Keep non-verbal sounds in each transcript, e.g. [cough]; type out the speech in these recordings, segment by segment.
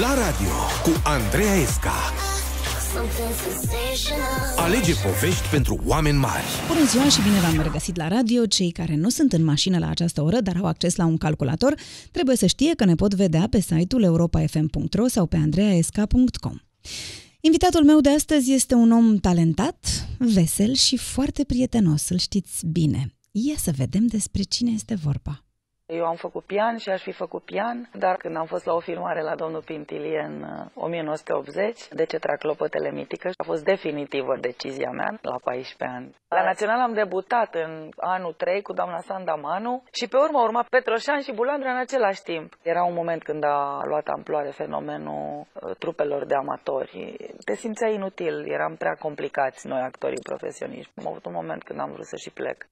La radio cu Andreea Esca Alege povești pentru oameni mari. Bună ziua și bine v-am regăsit la radio. Cei care nu sunt în mașină la această oră, dar au acces la un calculator, trebuie să știe că ne pot vedea pe site-ul europa.fm.ro sau pe andreaesca.com. Invitatul meu de astăzi este un om talentat, vesel și foarte prietenos, îl știți bine. Ia să vedem despre cine este vorba. Eu am făcut pian și aș fi făcut pian, dar când am fost la o filmare la domnul Pintilie în 1980, uh, de ce trag clopotele mitică, a fost definitivă decizia mea la 14 ani. La Național am debutat în anul 3 cu doamna Sanda Manu și pe urmă urma Petroșan și Bulandra în același timp. Era un moment când a luat amploare fenomenul uh, trupelor de amatori. Te simțeai inutil, eram prea complicați noi actorii profesioniști. Am avut un moment când am vrut să și plec.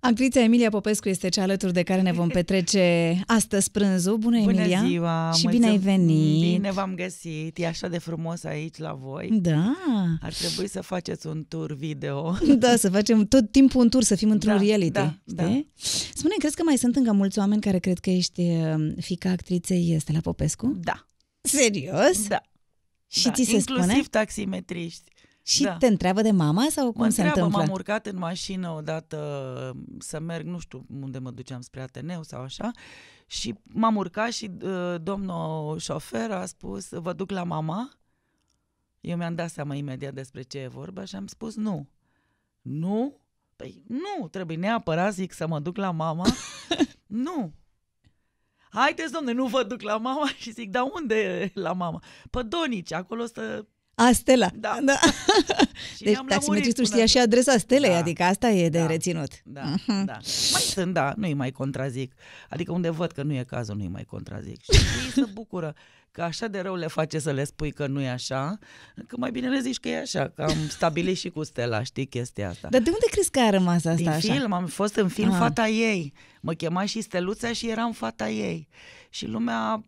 Actrița Emilia Popescu este cea alături de care ne vom [laughs] petrece astăzi prânzul. Bună, Bună Emilia! Bună ziua! Și bine ai venit! Bine v-am găsit! E așa de frumos aici la voi. Da! Ar trebui să faceți un tur video. [laughs] Da, să facem tot timpul un tur, să fim într-un da, reality. Da, da. Spune, crezi că mai sunt încă mulți oameni care cred că ești um, fica actriței este la Popescu? Da. Serios? Da. Și da. ți se Inclusiv spune? taximetriști. Și da. te întreabă de mama sau cum mă se întreabă, întâmplă? M-am urcat în mașină odată să merg, nu știu unde mă duceam, spre Ateneu sau așa, și m-am urcat și uh, domnul șofer a spus, vă duc la mama? Eu mi-am dat seama imediat despre ce e vorba și am spus nu. Nu? Păi nu, trebuie neapărat, zic, să mă duc la mama. [laughs] nu. Haideți, domne, nu vă duc la mama [laughs] și zic, dar unde la mama? Pă Donici, acolo stă a, Stela. Da. da. Și [laughs] deci taximetristul știa și adresa Stelei, da. adică asta e de da. reținut. Da, uh-huh. da. Mai sunt, da, nu-i mai contrazic. Adică unde văd că nu e cazul, nu-i mai contrazic. Și [laughs] ei se bucură că așa de rău le face să le spui că nu e așa, că mai bine le zici că e așa, că am [laughs] stabilit și cu Stella, știi chestia asta. Dar de unde crezi că a rămas asta Din așa? film, am fost în film Aha. fata ei. Mă chema și Steluța și eram fata ei. Și lumea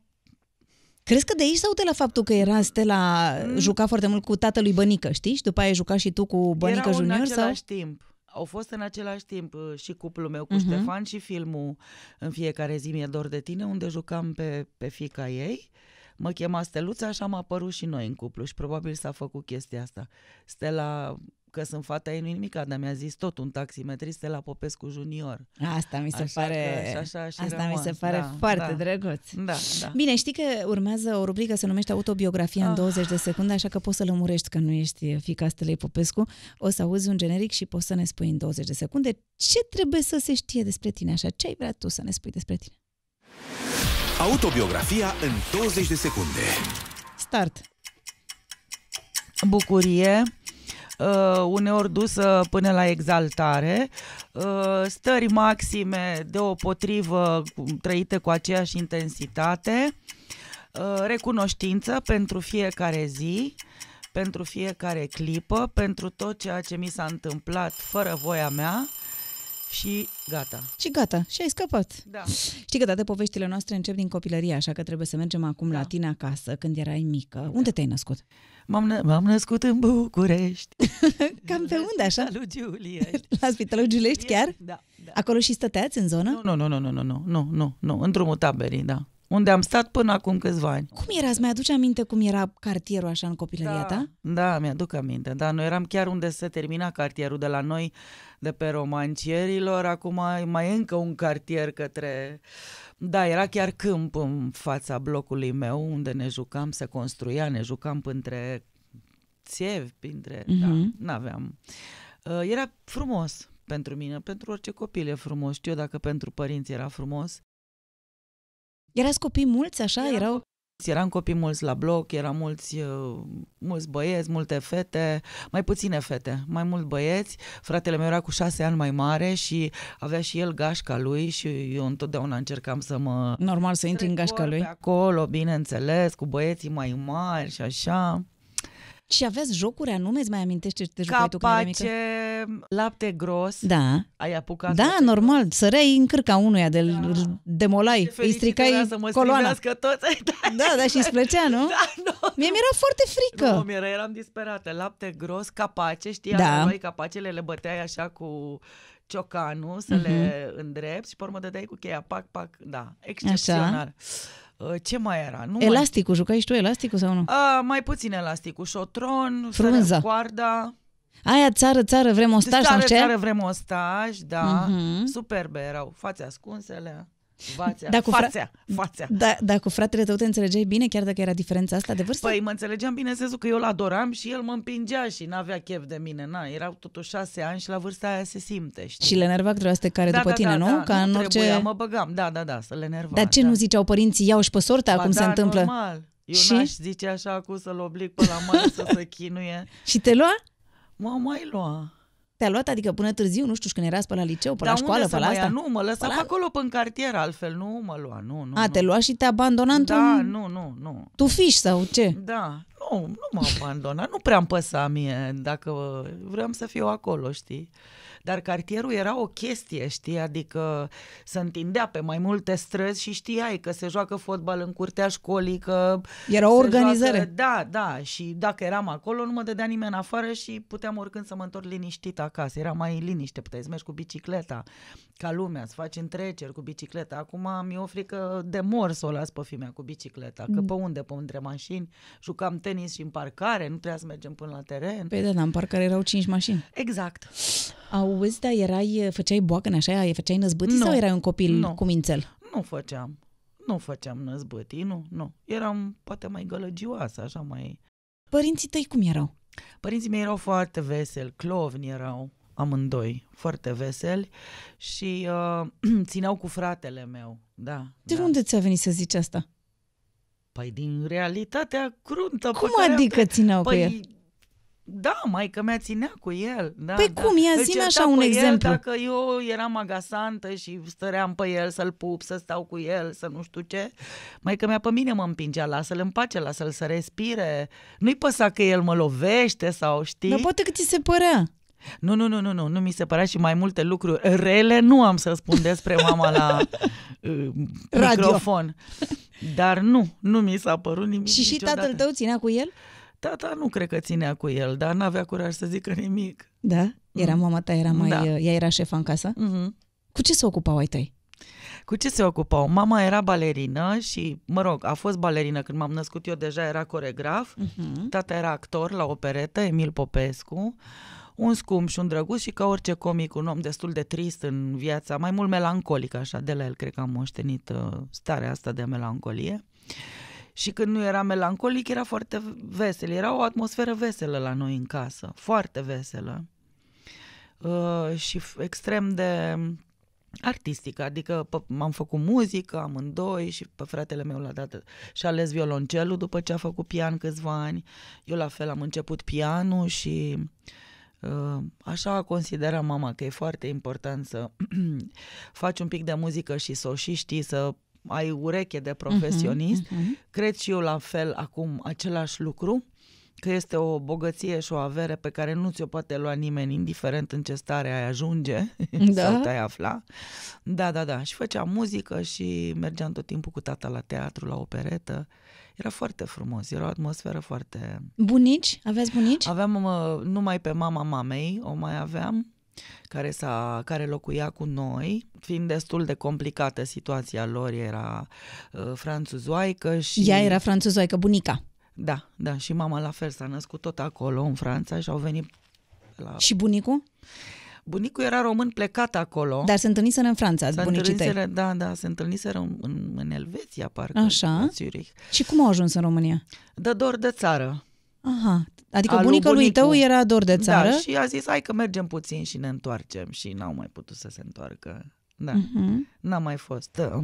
Crezi că de aici sau de la faptul că era Stella, mm. juca foarte mult cu tatălui Bănică, știi? Și după aia ai jucat și tu cu Bănică Erau Junior? în același sau? timp. Au fost în același timp uh, și cuplul meu cu uh-huh. Ștefan și filmul În fiecare zi mi-e dor de tine, unde jucam pe, pe fica ei. Mă chema Steluța, așa am apărut și noi în cuplu și probabil s-a făcut chestia asta. Stella că sunt fata ei, nu nimica, dar mi-a zis tot un taximetrist la Popescu Junior. Asta mi se așa pare, că, așa, și asta rămân. mi se pare da, foarte da, drăguț. Da, da. Bine, știi că urmează o rubrică, se numește Autobiografia ah. în 20 de secunde, așa că poți să lămurești că nu ești fica Stelei Popescu, o să auzi un generic și poți să ne spui în 20 de secunde ce trebuie să se știe despre tine, așa, ce ai vrea tu să ne spui despre tine. Autobiografia în 20 de secunde. Start. Bucurie, uh, uneori dusă până la exaltare, uh, stări maxime de o potrivă trăite cu aceeași intensitate, uh, recunoștință pentru fiecare zi, pentru fiecare clipă, pentru tot ceea ce mi s-a întâmplat fără voia mea, și gata. Și gata, și ai scăpat. Da. Știi că toate poveștile noastre încep din copilărie, așa că trebuie să mergem acum da. la tine acasă, când erai mică. Da. Unde te-ai născut? M-am, n- m-am născut în București. [laughs] Cam pe unde, așa? La Giuliești. [laughs] La spitalul Giuliești, chiar? Da, da. Acolo și stăteați în zonă? Nu, nu, nu, nu, nu, nu, nu, nu, nu, în drumul taberii, da. Unde am stat până acum câțiva ani. Cum era? Îți mai aduce aminte cum era cartierul așa în copilăria da, ta? Da, mi-aduc aminte, dar noi eram chiar unde se termina cartierul de la noi de pe romancierilor, acum mai e încă un cartier către... Da, era chiar câmp în fața blocului meu unde ne jucam, se construia, ne jucam între țevi, printre... Mm-hmm. Da, mhm. n-aveam. Uh, era frumos pentru mine, pentru orice copil e frumos. Știu dacă pentru părinți era frumos. Erați copii mulți, așa? Erau, erau Eram copii mulți la bloc, eram mulți, uh, mulți băieți, multe fete, mai puține fete, mai mult băieți. Fratele meu era cu șase ani mai mare și avea și el gașca lui și eu întotdeauna încercam să mă... Normal să intri în gașca lui. Acolo, bineînțeles, cu băieții mai mari și așa. Și aveți jocuri anume, îți mai amintești ce te jucai Capace, tu când erai mică? lapte gros, da. ai apucat. Da, normal, gros. sărei în cârca unuia, de da. demolai, îi stricai să mă coloana. Toți, da, da, și îți plăcea, nu? [laughs] Da, nu Mie mi-era foarte frică. Nu, mi era, eram disperată. Lapte gros, capace, știi? da. noi capacele le băteai așa cu ciocanul să uh-huh. le mhm. îndrept și pe urmă dădeai cu cheia, pac, pac, da, excepțional. Așa. Uh, ce mai era? Nu elasticul, mai... jucai și tu elasticul sau nu? A, uh, mai puțin elasticul, șotron, frunza, coarda. Aia țară, țară, vrem o țară, sau ce? Țară, țară, vrem ostaj, da. Uh-huh. Superbe erau, fațe ascunsele. Vațea, da, cu fra... fațea, Da, da, cu fratele tău te înțelegeai bine, chiar dacă era diferența asta de vârstă? Păi mă înțelegeam bine în sensul că eu îl adoram și el mă împingea și n-avea chef de mine. Na, erau totuși șase ani și la vârsta aia se simte, știi? Și le nerva că care da, după da, tine, da, nu? Da, Ca nu în orice... trebuia, mă băgam, da, da, da, să le nerva. Dar ce da. nu ziceau părinții, iau-și pe sorta, ba, cum da, se întâmplă? normal. Eu și? n-aș zice așa cu să-l oblig pe la mare să se [laughs] chinuie. și te lua? mă mai lua. Te-a luat, adică până târziu, nu știu, când erați pe la liceu, pe da, la școală, pe la asta? Nu, mă lăsa la... acolo pe în cartier, altfel nu mă lua, nu, nu. A, nu. te lua și te abandona da, într-un... Da, nu, nu, nu. Tu fiși sau ce? Da, nu, nu m-a abandonat, nu prea-mi păsa mie dacă vreau să fiu acolo, știi? dar cartierul era o chestie, știi, adică se întindea pe mai multe străzi și știai că se joacă fotbal în curtea școlii, că... Era o organizare. Joacă, da, da, și dacă eram acolo nu mă dădea nimeni afară și puteam oricând să mă întorc liniștit acasă, era mai liniște, puteai să mergi cu bicicleta ca lumea, să faci întreceri cu bicicleta. Acum mi-e o frică de mor să o las pe fimea cu bicicleta, că mm. pe unde, pe între mașini, jucam tenis și în parcare, nu trebuia să mergem până la teren. Păi da, în parcare erau cinci mașini. Exact. Auzi, dar erai, făceai boacă în așa, făceai năzbâtii nu. sau erai un copil nu. cu mințel? Nu făceam. Nu făceam năzbâtii, nu, nu. Eram poate mai gălăgioasă, așa mai... Părinții tăi cum erau? Părinții mei erau foarte veseli, clovni erau amândoi, foarte veseli și uh, [clears throat] țineau cu fratele meu, da. De da. unde ți-a venit să zici asta? Păi din realitatea cruntă. Cum pe adică care... țineau păi, cu el? Da, mai că mi-a ținea cu el. Da, păi da. cum, ia deci zi așa un exemplu. Dacă eu eram agasantă și stăream pe el să-l pup, să stau cu el, să nu știu ce, mai că mi-a pe mine mă împingea, lasă-l în pace, lasă-l să respire. Nu-i păsa că el mă lovește sau știi. Dar poate că ți se părea. Nu, nu, nu, nu, nu, nu mi se părea și mai multe lucruri rele nu am să spun despre mama la [laughs] uh, microfon. Dar nu, nu mi s-a părut nimic Și niciodată. și tatăl tău ținea cu el? Tata da, da, nu cred că ținea cu el, dar n-avea curaj să zică nimic. Da? Era mm. mama ta, era mai... Da. Ea era șefa în casă? Mm-hmm. Cu ce se ocupau ai tăi? Cu ce se ocupau? Mama era balerină și, mă rog, a fost balerină când m-am născut eu, deja era coregraf. mm hmm Tata era actor la operetă, Emil Popescu. Un scump și un drăguț și ca orice comic, un om destul de trist în viața, mai mult melancolic așa, de la el cred că am moștenit uh, starea asta de melancolie. Și când nu era melancolic, era foarte vesel. Era o atmosferă veselă la noi în casă, foarte veselă. Uh, și extrem de artistică, adică m-am făcut muzică amândoi și pe fratele meu la dată și a ales violoncelul după ce a făcut pian câțiva ani. Eu la fel am început pianul și uh, așa considera mama că e foarte important să [clears throat] faci un pic de muzică și să o și știi, să ai ureche de mhm, profesionist, uh-huh, uh-huh. cred și eu la fel acum același lucru, că este o bogăție și o avere pe care nu ți-o poate lua nimeni, indiferent în ce stare ai ajunge [laughs] da. sau te-ai afla. Da, da, da. Și făceam muzică și mergeam tot timpul cu tata la teatru, la operetă. Era foarte frumos, era o atmosferă foarte... Bunici? Aveți bunici? Aveam numai pe mama mamei, o mai aveam care, s-a, care locuia cu noi, fiind destul de complicată situația lor, era uh, franțuzoaică și... Ea era franțuzoaică, bunica. Da, da, și mama la fel s-a născut tot acolo, în Franța, și au venit la... Și bunicul? Bunicul era român plecat acolo. Dar se întâlniseră în Franța, se bunicii tăi. Da, da, se întâlniseră în, în, în Elveția, parcă, Așa. în Zurich. Și cum au ajuns în România? De dor de țară. Aha, adică bunica lui tău era dor de da, țară? Da, și a zis, hai că mergem puțin și ne întoarcem și n-au mai putut să se întoarcă. Da, uh-huh. n-a mai fost. Da.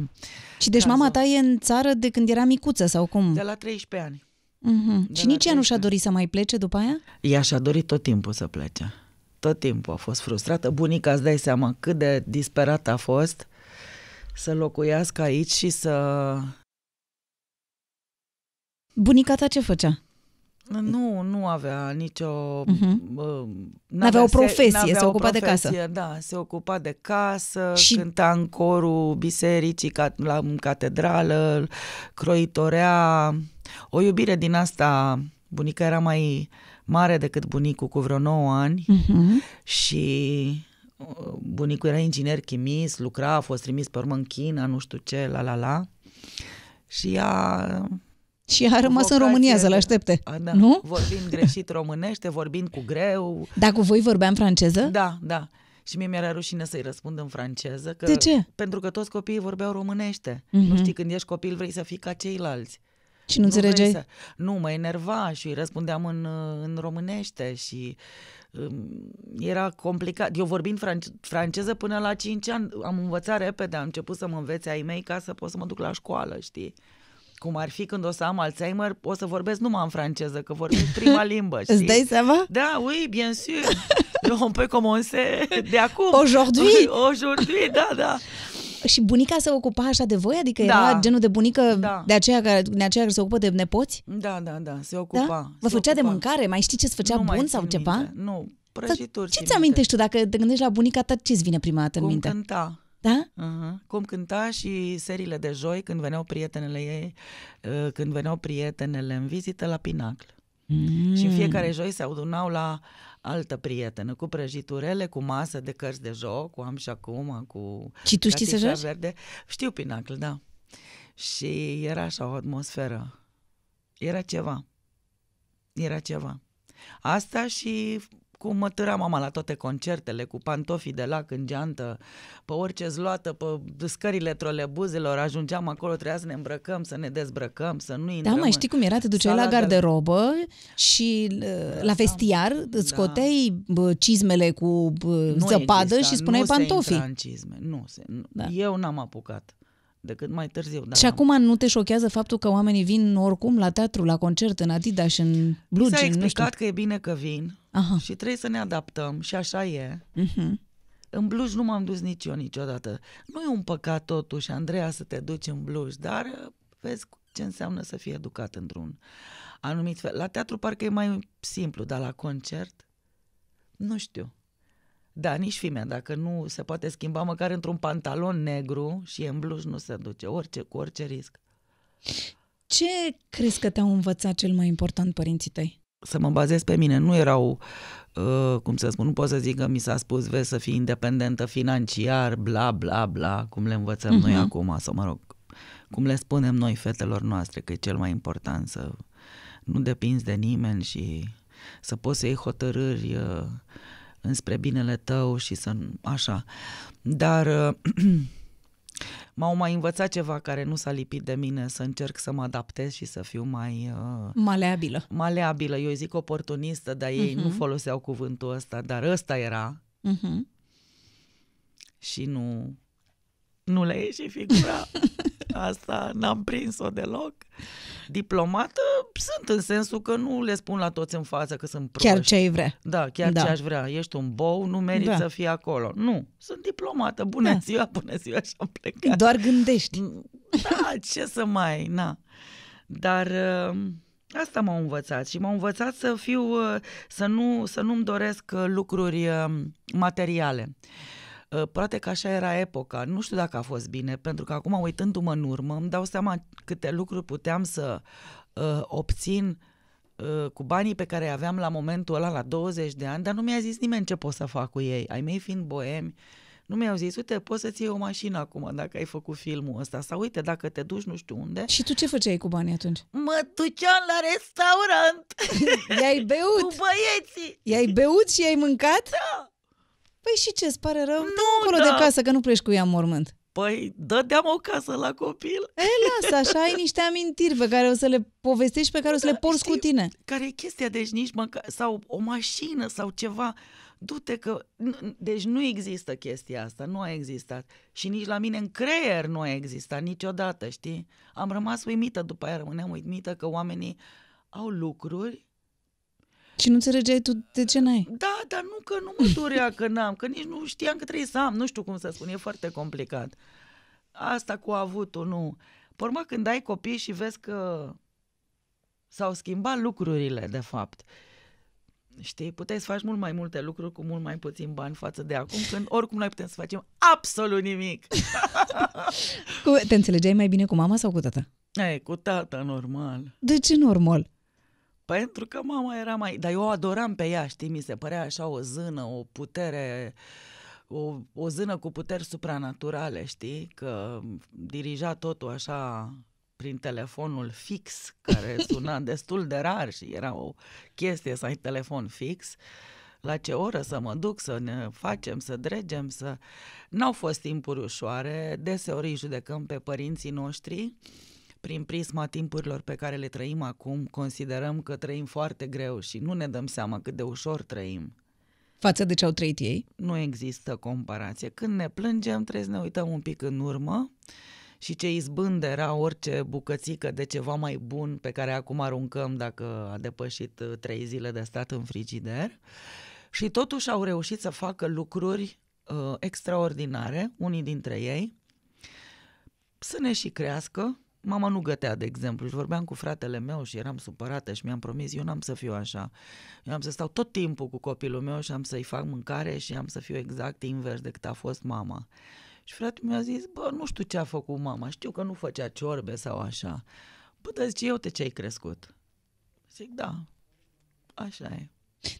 Și deci Cază. Da, mama da. ta e în țară de când era micuță sau cum? De la 13 ani. Uh-huh. și nici ea nu și-a dorit să mai plece după aia? Ea și-a dorit tot timpul să plece. Tot timpul a fost frustrată. Bunica, îți dai seama cât de disperată a fost să locuiască aici și să... Bunica ta ce făcea? Nu, nu avea nicio... Uh-huh. Mhm. Nu avea o profesie, se, se ocupa profesie, de casă. Da, se ocupa de casă, și... cânta în corul bisericii, ca, la în catedrală, croitorea. O iubire din asta, bunica era mai mare decât bunicul cu vreo 9 ani uh-huh. și uh, bunicul era inginer chimist, lucra, a fost trimis pe urmă în China, nu știu ce, la la la. Și ea și a rămas vocație, în România să-l aștepte. A, da. Nu? Vorbind greșit românește, vorbind cu greu. Da, cu voi vorbeam franceză? Da, da. Și mie mi-era rușine să-i răspund în franceză. Că, de ce? Pentru că toți copiii vorbeau românește. Mm-hmm. Nu știi, când ești copil vrei să fii ca ceilalți. Și nu, nu înțelegeai? Să... Nu, mă enerva și îi răspundeam în, în românește și um, era complicat. Eu vorbind franceză până la 5 ani, am învățat repede, am început să mă învețe ai mei ca să pot să mă duc la școală, știi? cum ar fi când o să am Alzheimer, o să vorbesc numai în franceză, că vorbesc [laughs] prima limbă. Știi? Îți dai seama? Da, oui, bien sûr. On peut commencer de acum. Aujourd'hui. Aujourd'hui, da, da. Și bunica se ocupa așa de voi? Adică da. era genul de bunică da. de, aceea care, de aceea care se ocupă de nepoți? Da, da, da, se da? ocupa. Da? Vă se făcea ocupa. de mâncare? Mai știi ce se făcea nu bun sau ceva? Minte. Nu, prăjituri. Ce ți amintești tu dacă te gândești la bunica ta? Ce-ți vine prima dată în Cum minte? cânta da? Uh-huh. Cum cânta și serile de joi când veneau prietenele ei, uh, când veneau prietenele în vizită la Pinacl. Mm. Și în fiecare joi se adunau la altă prietenă, cu prăjiturele, cu masă de cărți de joc, cu am și acum, cu... Și tu știi să joci? Verde. Știu Pinacl, da. Și era așa o atmosferă. Era ceva. Era ceva. Asta și cum mă mama la toate concertele, cu pantofii de lac în geantă, pe orice zloată, pe scările trolebuzelor, ajungeam acolo, trebuia să ne îmbrăcăm, să ne dezbrăcăm, să nu da, intrăm. Da, mai știi cum era? Te duceai la garderobă și uh, da, la da. vestiar, îți da. scoteai da. cizmele cu uh, nu zăpadă exista, și spuneai nu Se intra în cizme, nu, se, nu. Da. eu n-am apucat decât mai târziu. Da. Și acum nu te șochează faptul că oamenii vin oricum la teatru, la concert, în Adidas și în blue S-a explicat nu știu. că e bine că vin Aha. și trebuie să ne adaptăm și așa e. Uh-huh. În Bluj nu m-am dus nici eu niciodată. Nu e un păcat totuși, Andreea, să te duci în Bluj, dar uh, vezi ce înseamnă să fii educat într-un anumit fel. La teatru parcă e mai simplu, dar la concert, nu știu. Da, nici fimea, dacă nu se poate schimba măcar într-un pantalon negru și e în bluș, nu se duce, orice, cu orice risc. Ce crezi că te-au învățat cel mai important părinții tăi? Să mă bazez pe mine. Nu erau, uh, cum să spun, nu pot să zic că mi s-a spus, vezi, să fii independentă financiar, bla, bla, bla, cum le învățăm uh-huh. noi mhm. acum, sau mă rog, cum le spunem noi fetelor noastre, că e cel mai important să nu depinzi de nimeni și să poți să iei hotărâri uh, înspre binele tău și să așa. Dar uh, [clears throat] m-au mai învățat ceva care nu s-a lipit de mine, să încerc să mă adaptez și să fiu mai... Uh, maleabilă. Maleabilă, eu zic oportunistă, dar ei uh-huh. nu mhm. foloseau cuvântul ăsta, dar ăsta era. Uh-huh. Și nu nu le ieși figura. [laughs] Asta n-am prins-o deloc. Diplomată sunt în sensul că nu le spun la toți în față că sunt proști. Chiar ce ai vrea. Da, chiar da. ce aș vrea. Ești un bou, nu meriți da. să fii acolo. Nu, sunt diplomată. Bună da. ziua, bună ziua și am plecat. Doar gândești. Mm, da, ce să mai, na. Dar uh, asta m a învățat și m a învățat să fiu, uh, să nu, să nu-mi doresc uh, lucruri materiale. Ă, poate că așa era epoca. Nu știu dacă a fost bine, pentru că acum, uitându-mă în urmă, îmi dau seama câte lucruri puteam să uh, obțin uh, cu banii pe care aveam la momentul ăla, la 20 de ani, dar nu mi-a zis nimeni ce pot să fac cu ei. Ai mei fiind boemi, nu mi-au zis, uite, poți să-ți iei o mașină acum dacă ai făcut filmul ăsta sau uite, dacă te duci nu știu unde. Și tu ce făceai cu banii atunci? Mă duceam la restaurant! I-ai beut! [laughs] Cu băieții! I-ai beut și i-ai mâncat? Da! Păi și ce, îți pare rău? Nu, Încolo da. de casă, că nu pleci cu ea în mormânt. Păi, dădeam o casă la copil. E, lasă, așa ai niște amintiri pe care o să le povestești, pe care da, o să le da, porți știi, cu tine. Care e chestia, deci nici măcar, sau o mașină sau ceva, du-te că... Deci nu există chestia asta, nu a existat. Și nici la mine în creier nu a existat niciodată, știi? Am rămas uimită, după aia rămâneam uimită că oamenii au lucruri și nu înțelegeai tu de ce n-ai? Da, dar nu că nu mă dorea că n-am, că nici nu știam că trebuie să am, nu știu cum să spun, e foarte complicat. Asta cu avutul, nu. Pe când ai copii și vezi că s-au schimbat lucrurile, de fapt, știi, puteai să faci mult mai multe lucruri cu mult mai puțin bani față de acum, când oricum noi putem să facem absolut nimic. [laughs] Te înțelegeai mai bine cu mama sau cu tata? Ei, cu tata, normal. De ce normal? Pentru că mama era mai... Dar eu o adoram pe ea, știi? Mi se părea așa o zână, o putere... O, o zână cu puteri supranaturale, știi? Că dirija totul așa prin telefonul fix, care [laughs] suna destul de rar și era o chestie să ai telefon fix. La ce oră să mă duc, să ne facem, să dregem, să... N-au fost timpuri ușoare, deseori judecăm pe părinții noștri, uh, prin prisma timpurilor pe care le trăim acum, considerăm că trăim foarte greu și nu ne dăm seama cât de ușor trăim. Față de ce au trăit ei? Nu există comparație. Când ne plângem, trebuie să ne uităm un pic în urmă și ce izbând era orice bucățică de ceva mai bun pe care acum aruncăm dacă a depășit uh, trei zile de stat în frigider. Și totuși au reușit să facă lucruri uh, extraordinare, unii dintre ei, să ne și crească, mama nu gătea, de exemplu, și vorbeam cu fratele meu și eram supărată și mi-am promis, eu n-am să fiu așa. Eu am să stau tot timpul cu copilul meu și am să-i fac mâncare și am să fiu exact invers decât a fost mama. Și fratele mi-a zis, bă, nu știu ce a făcut mama, știu că nu făcea ciorbe sau așa. Bă, dar zice, eu te ce ai crescut? Zic, da, așa e.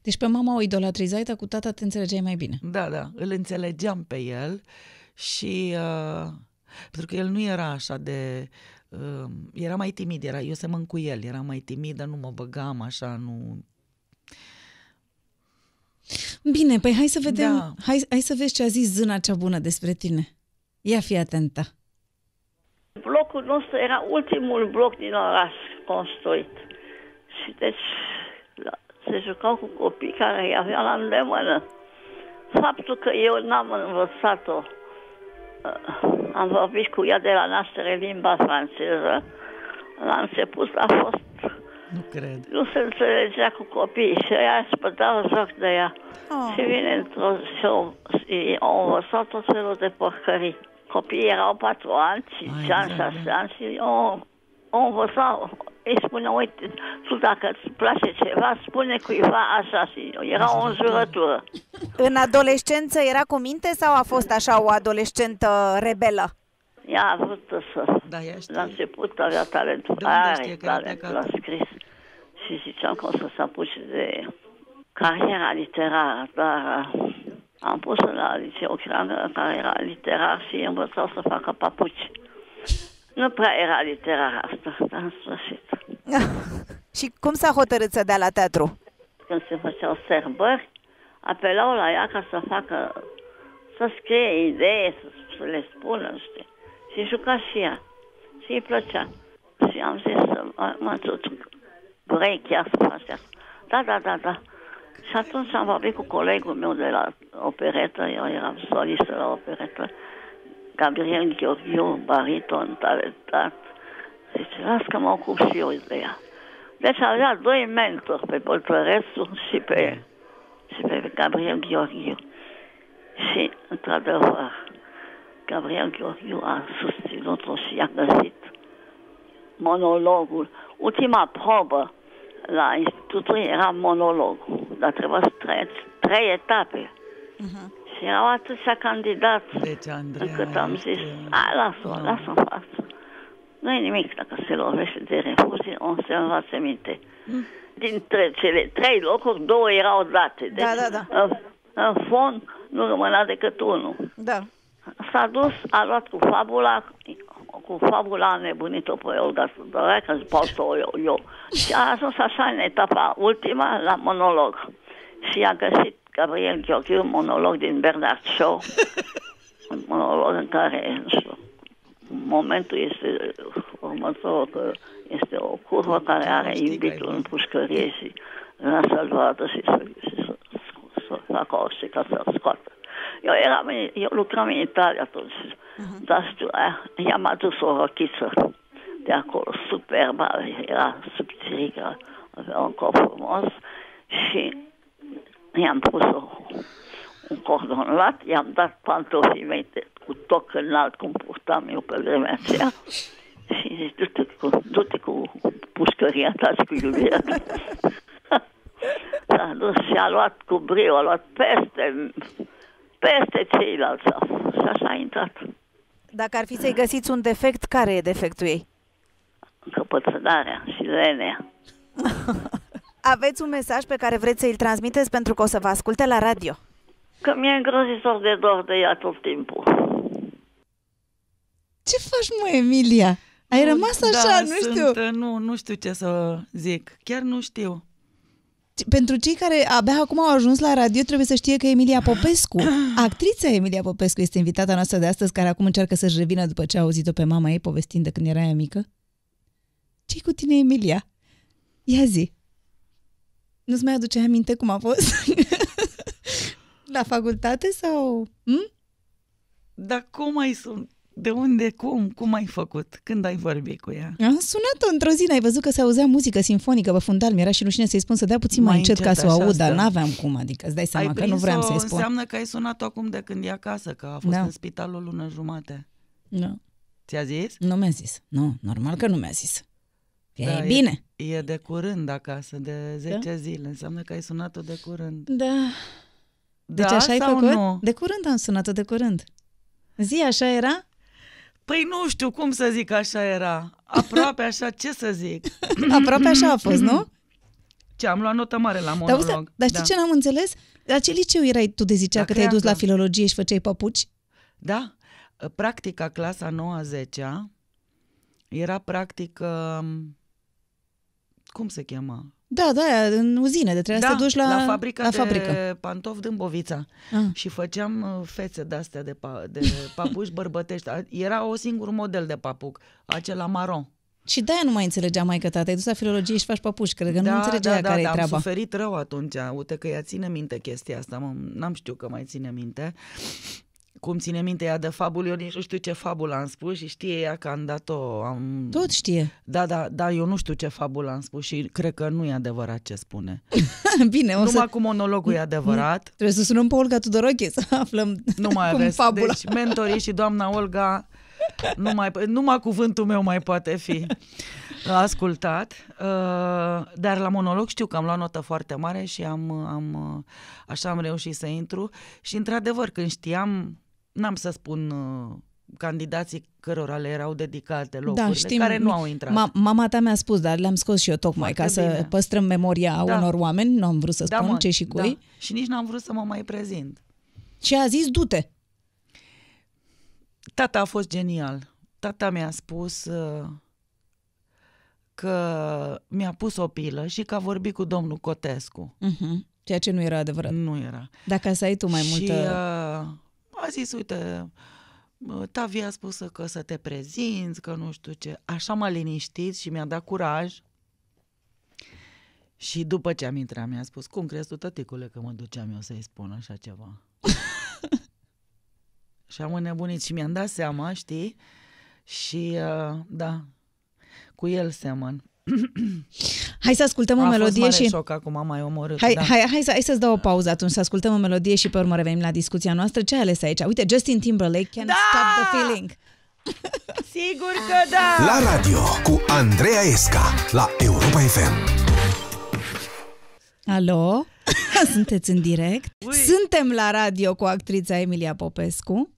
Deci pe mama o idolatrizai, dar cu tata te înțelegeai mai bine. Da, da, îl înțelegeam pe el și... Uh, pentru că el nu era așa de Ehm, era mai timid, era, eu semăn cu el, era mai timidă, nu mă băgam așa, nu... Bine, păi hai să vedem, da. hai, hai să vezi ce a zis zâna cea bună despre tine. Ia fi atentă. Blocul nostru era ultimul bloc din oraș construit. Și deci se jucau cu copii care îi aveau la îndemână. Faptul că eu n-am învățat-o Eh, am vorbit cu ea de la naștere limba franceză. La început a fost... Nu cred. Nu se înțelegea cu copiii și ea își pădau joc de ea. Oh. Și vine într-o și au, învățat tot felul de porcării. Copiii erau patru ani, cinci ani, da, șase da. ani și au on vota, îi spune, uite, tu dacă îți place ceva, spune cuiva așa și era o înjurătură. În adolescență era cu minte sau a fost așa o adolescentă rebelă? Ea a vrut să... Da, ea știe. La început avea talentul. De unde știe că talent, l-a scris. Și ziceam că o să se apuce de cariera literară, dar am pus la liceu o care era literar și învățau să facă papuci. Nu prea era literar asta, dar în sfârșit. [laughs] și cum s-a hotărât să dea la teatru? Când se făceau serbări, apelau la ea ca să facă, să scrie idei, să, să le spună, nu știu. Și juca și ea. Și îi plăcea. Și am zis să mă duc. Vrei chiar să faci asta. Da, da, da, da. Și atunci am vorbit cu colegul meu de la operetă, eu eram solistă la operetă, Gabriel Gheorghiu, bariton talentat, zice, deci, las că mă ocup și eu de ea. Deci avea doi mentori, pe Poltărescu și pe, da. și pe Gabriel Gheorghiu. Și, într-adevăr, Gabriel Gheorghiu a susținut-o și a găsit monologul. Ultima probă la institutul era monologul, dar trebuia să trăieți trei etape. Uh-huh. Erau atâția candidați deci, Andreea, încât am zis, a, las-o, no. las-o în față. Nu e nimic dacă se lovește de refuzii, o să se minte. Mm. Dintre cele trei locuri, două erau date. Da, deci, da, da, da. În, în fond, nu rămâna decât unul. Da. S-a dus, a luat cu fabula, cu fabula a nebunit-o pe Olga Sudoreacă, după o eu, eu. Și a ajuns așa în etapa ultima la monolog. Și a găsit Gabriel Gheorghiu, monolog din Bernard Shaw, un [laughs] monolog în care momentul este următorul, că este o curvă care are iubitul în pușcărie și să l vadă și să, și facă o și ca să-l scoată. Eu, eram, eu lucram în Italia atunci, uh-huh. dar știu, i-am adus o rochiță de acolo, superbă, era subțirică, avea un corp frumos și i-am pus o, un cordon lat, i-am dat pantofii mei de, cu toc înalt, cum purtam eu pe vremea aceea, [laughs] și zic, du-te cu, du-te cu pușcăria ta și cu iubirea ta. S-a dus și a luat cu brio, a luat peste, peste ceilalți. Și așa a intrat. Dacă ar fi să-i găsiți un defect, care e defectul ei? Încăpățânarea și lenea. [laughs] Aveți un mesaj pe care vreți să-l transmiteți pentru că o să vă asculte la radio. Că mi-e îngrozitor de dor de ea tot timpul. Ce faci, mă, Emilia? Ai nu, rămas da, așa, da, nu sunt, știu. Uh, nu, nu știu ce să zic. Chiar nu știu. Pentru cei care abia acum au ajuns la radio, trebuie să știe că Emilia Popescu, [clears throat] actrița Emilia Popescu, este invitata noastră de astăzi, care acum încearcă să-și revină după ce a auzit-o pe mama ei povestind de când era ea mică. ce cu tine, Emilia? Ia zi! Nu-ți mai aduce aminte cum a fost? [laughs] la facultate sau... Hm? Dar cum ai sunt? De unde, cum, cum ai făcut? Când ai vorbit cu ea? Am sunat-o într-o zi, ai văzut că se auzea muzică sinfonică pe fundal, mi-era și rușine să-i spun să dea puțin mai, mai încet, încet ca să o aud, dar da. n-aveam cum, adică îți dai seama ai că nu vreau să-i spun. înseamnă că ai sunat-o acum de când e acasă, că a fost da. în spital o lună jumate. Da. Ți-a zis? Nu mi-a zis. Nu, normal că nu mi-a zis. E da, bine. E... E de curând acasă, de 10 da? zile. Înseamnă că ai sunat-o de curând. Da. da deci da, așa ai făcut? Nu? De curând am sunat-o, de curând. Zi, așa era? Păi nu știu cum să zic așa era. Aproape așa, ce să zic? [coughs] Aproape așa a fost, nu? [coughs] Ce, am luat notă mare la monolog. Dar, dar știi da. ce n-am înțeles? La ce liceu erai tu de zicea că te-ai dus la filologie și făceai papuci? Da. Practica clasa 9-10 era practică um, cum se cheamă? Da, da, în uzine, de trebuia da, să te duci la, la fabrica la de pantof pantofi Dâmbovița. Ah. Și făceam uh, fețe de-astea de, pa, de papuși [laughs] bărbătești. Era o singur model de papuc, acela maron. Și de nu mai înțelegea mai că ta, ai dus la filologie și faci papuși, cred că da, nu înțelegea da, da, care da, e treaba. am suferit rău atunci, uite că ea ține minte chestia asta, mă, n-am știut că mai ține minte cum ține minte ea de fabul, eu nici nu știu ce fabul am spus și știe ea că am dat-o. Am... Tot știe. Da, da, da, eu nu știu ce fabul am spus și cred că nu e adevărat ce spune. [laughs] Bine, o Numai să... cu monologul e adevărat. Trebuie să sunăm pe Olga Tudoroche să aflăm nu mai [laughs] cum aveți. fabula. Deci, mentorii și doamna Olga, numai, numai cuvântul meu mai poate fi ascultat, uh, dar la monolog știu că am luat notă foarte mare și am, am, uh, așa am reușit să intru și într-adevăr când știam n-am să spun uh, candidații cărora le erau dedicate da, locurile, da, știm, care nu au intrat. Ma, mama ta mi-a spus, dar le-am scos și eu tocmai Foarte ca bine. să păstrăm memoria da. unor oameni, nu am vrut să da, spun mă, ce și cui. Da. Și nici n-am vrut să mă mai prezint. Și a zis, du-te! Tata a fost genial. Tata mi-a spus uh, că mi-a pus o pilă și că a vorbit cu domnul Cotescu. Uh-huh. Ceea ce nu era adevărat. Nu era. Dacă să ai tu mai multă... Și, uh, a zis, uite, Tavi a spus că să te prezinți, că nu știu ce. Așa m-a liniștit și mi-a dat curaj. Și după ce am intrat, mi-a spus, cum crezi tu, tăticule, că mă duceam eu să-i spun așa ceva? [laughs] și am înnebunit și mi-am dat seama, știi? Și, uh, da, cu el seamăn hai să ascultăm o melodie și... Șoc, acum mai omorât, hai, da. hai, hai, să, hai să-ți dau o pauză atunci, să ascultăm o melodie și pe urmă revenim la discuția noastră. Ce ai ales aici? Uite, Justin Timberlake, Can't da! Stop the Feeling. Sigur că da! La radio cu Andreea Esca la Europa FM. Alo? [laughs] Sunteți în direct? Ui. Suntem la radio cu actrița Emilia Popescu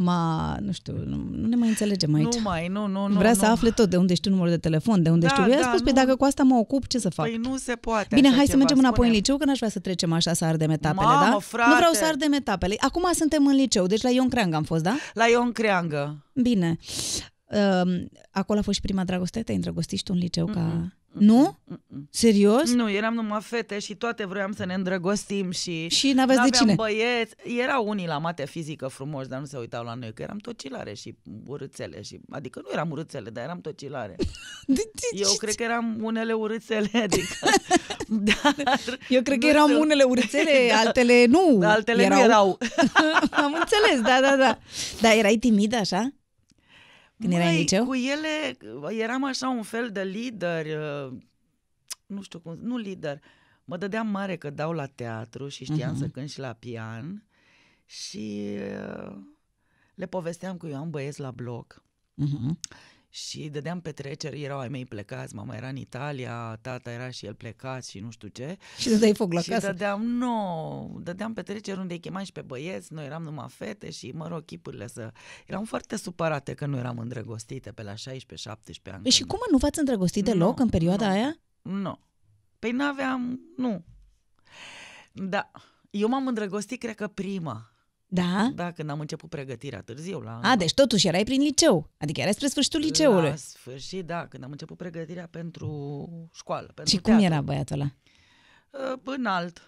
Ma, nu știu, nu ne mai înțelegem aici. Nu mai, nu, nu, nu. Vrea nu, să nu. afle tot de unde știu numărul de telefon, de unde da, știu. Eu da, spus, pe Păi, dacă cu asta mă ocup, ce să fac? Păi nu se poate. Bine, hai să mergem înapoi în liceu, că n-aș vrea să trecem așa să ardem etapele, Mamă, da? Frate. Nu vreau să ardem etapele. Acum suntem în liceu, deci la Ion Creangă am fost, da? La Ion Creangă. Bine. Uh, acolo a fost și prima dragoste? Te-ai îndrăgostit tu în liceu mm-hmm. ca... Nu? Serios? Nu, eram numai fete și toate vroiam să ne îndrăgostim și... Și n-aveți de cine? băieți. Erau unii la mate fizică frumoși, dar nu se uitau la noi, că eram tocilare și urâțele. Și... Adică nu eram urâțele, dar eram tocilare. [laughs] Eu cred că eram unele urâțele, [laughs] adică... dar, Eu cred că eram unele urâțele, [laughs] da. altele nu. Altele erau. nu erau. Am înțeles, da, da, da. Dar erai timid așa? când Măi, erai în liceu? cu ele uh, eram așa un fel de lider, uh, nu știu cum, nu lider. Mă dădeam mare că dau la teatru și știam uh-huh. să mhm. cânt și la pian și uh, le povesteam cu eu am băieți la bloc. Uh-huh și dădeam petreceri, erau ai mei plecați, mama era în Italia, tata era și el plecat și nu știu ce. Și dădeai foc la și casă? Și dădeam, nu, no, dădeam petreceri unde îi chemam și pe băieți, noi eram numai fete și, mă rog, chipurile să... Eram foarte supărate că nu eram îndrăgostite pe la 16-17 ani. Păi și cum, nu v-ați îndrăgostit deloc no, în perioada no, aia? Nu. No. Păi n-aveam, nu. Da, eu m-am îndrăgostit, cred că prima da? Da, când am început pregătirea târziu. La A, deci totuși erai prin liceu. Adică erai spre sfârșitul liceului. La sfârșit, da, când am început pregătirea pentru școală. Pentru și teatru. cum era băiatul ăla? Uh, înalt.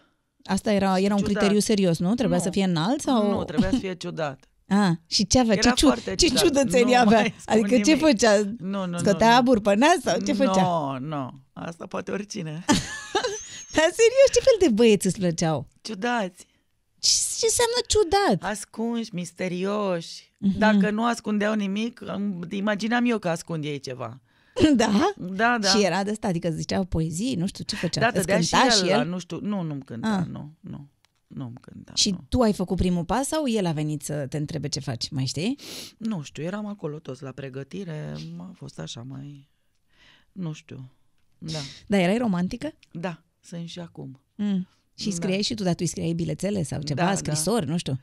Asta era, era un criteriu serios, nu? Trebuia nu. să fie înalt? Sau... Nu, trebuia să fie ciudat. [laughs] Ah, și ce avea? Era ce, ciu- adică ce avea? Adică nimic. ce făcea? Nu, nu, Scotea nu, abur pe nas sau ce făcea? Nu, no, nu. No. Asta poate oricine. [laughs] Dar serios, ce fel de băieți îți plăceau? Ciudați. Ce, ce înseamnă ciudat? Ascunși, misterioși. Mm-hmm. Dacă nu ascundeau nimic, imaginam eu că ascund ei ceva. [laughs] Da? Da, da. Și era de asta, adică zicea poezii, nu știu ce făcea. Da, cânta și el, și el? nu știu, nu, nu-mi cânta, ah. nu, nu. Nu-mi cânta, și nu. tu ai făcut primul pas sau el a venit să te întrebe ce faci, mai știi? Nu știu, eram acolo toți la pregătire, a fost așa mai... Nu știu, da. Dar erai romantică? Da, sunt și acum. Mm. Și scriei da. și tu, dar tu scriei bilețele sau ceva, da, da. scrisori, da. nu știu.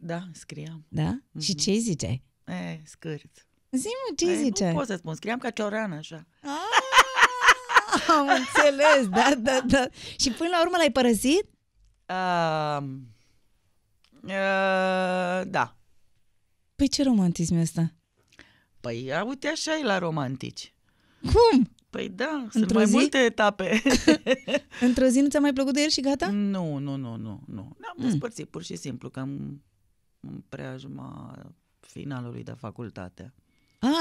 Da, scriam. Da? Mm-hmm. Și ce ziceai? E, scârț. Zi-mă, ce păi, zice? Nu pot să spun, scriam ca cioran așa. Ah, am înțeles, da, da, da. Și până la urmă l-ai părăsit? Uh, uh, da. Păi ce romantism e ăsta? Păi, uite, așa e la romantici. Cum? Păi da, Într-o sunt mai zi? multe etape. [laughs] Într-o zi nu ți-a mai plăcut de el și gata? Nu, nu, nu, nu. nu. Ne-am mm. despărțit pur și simplu, că am în preajma finalului de facultate.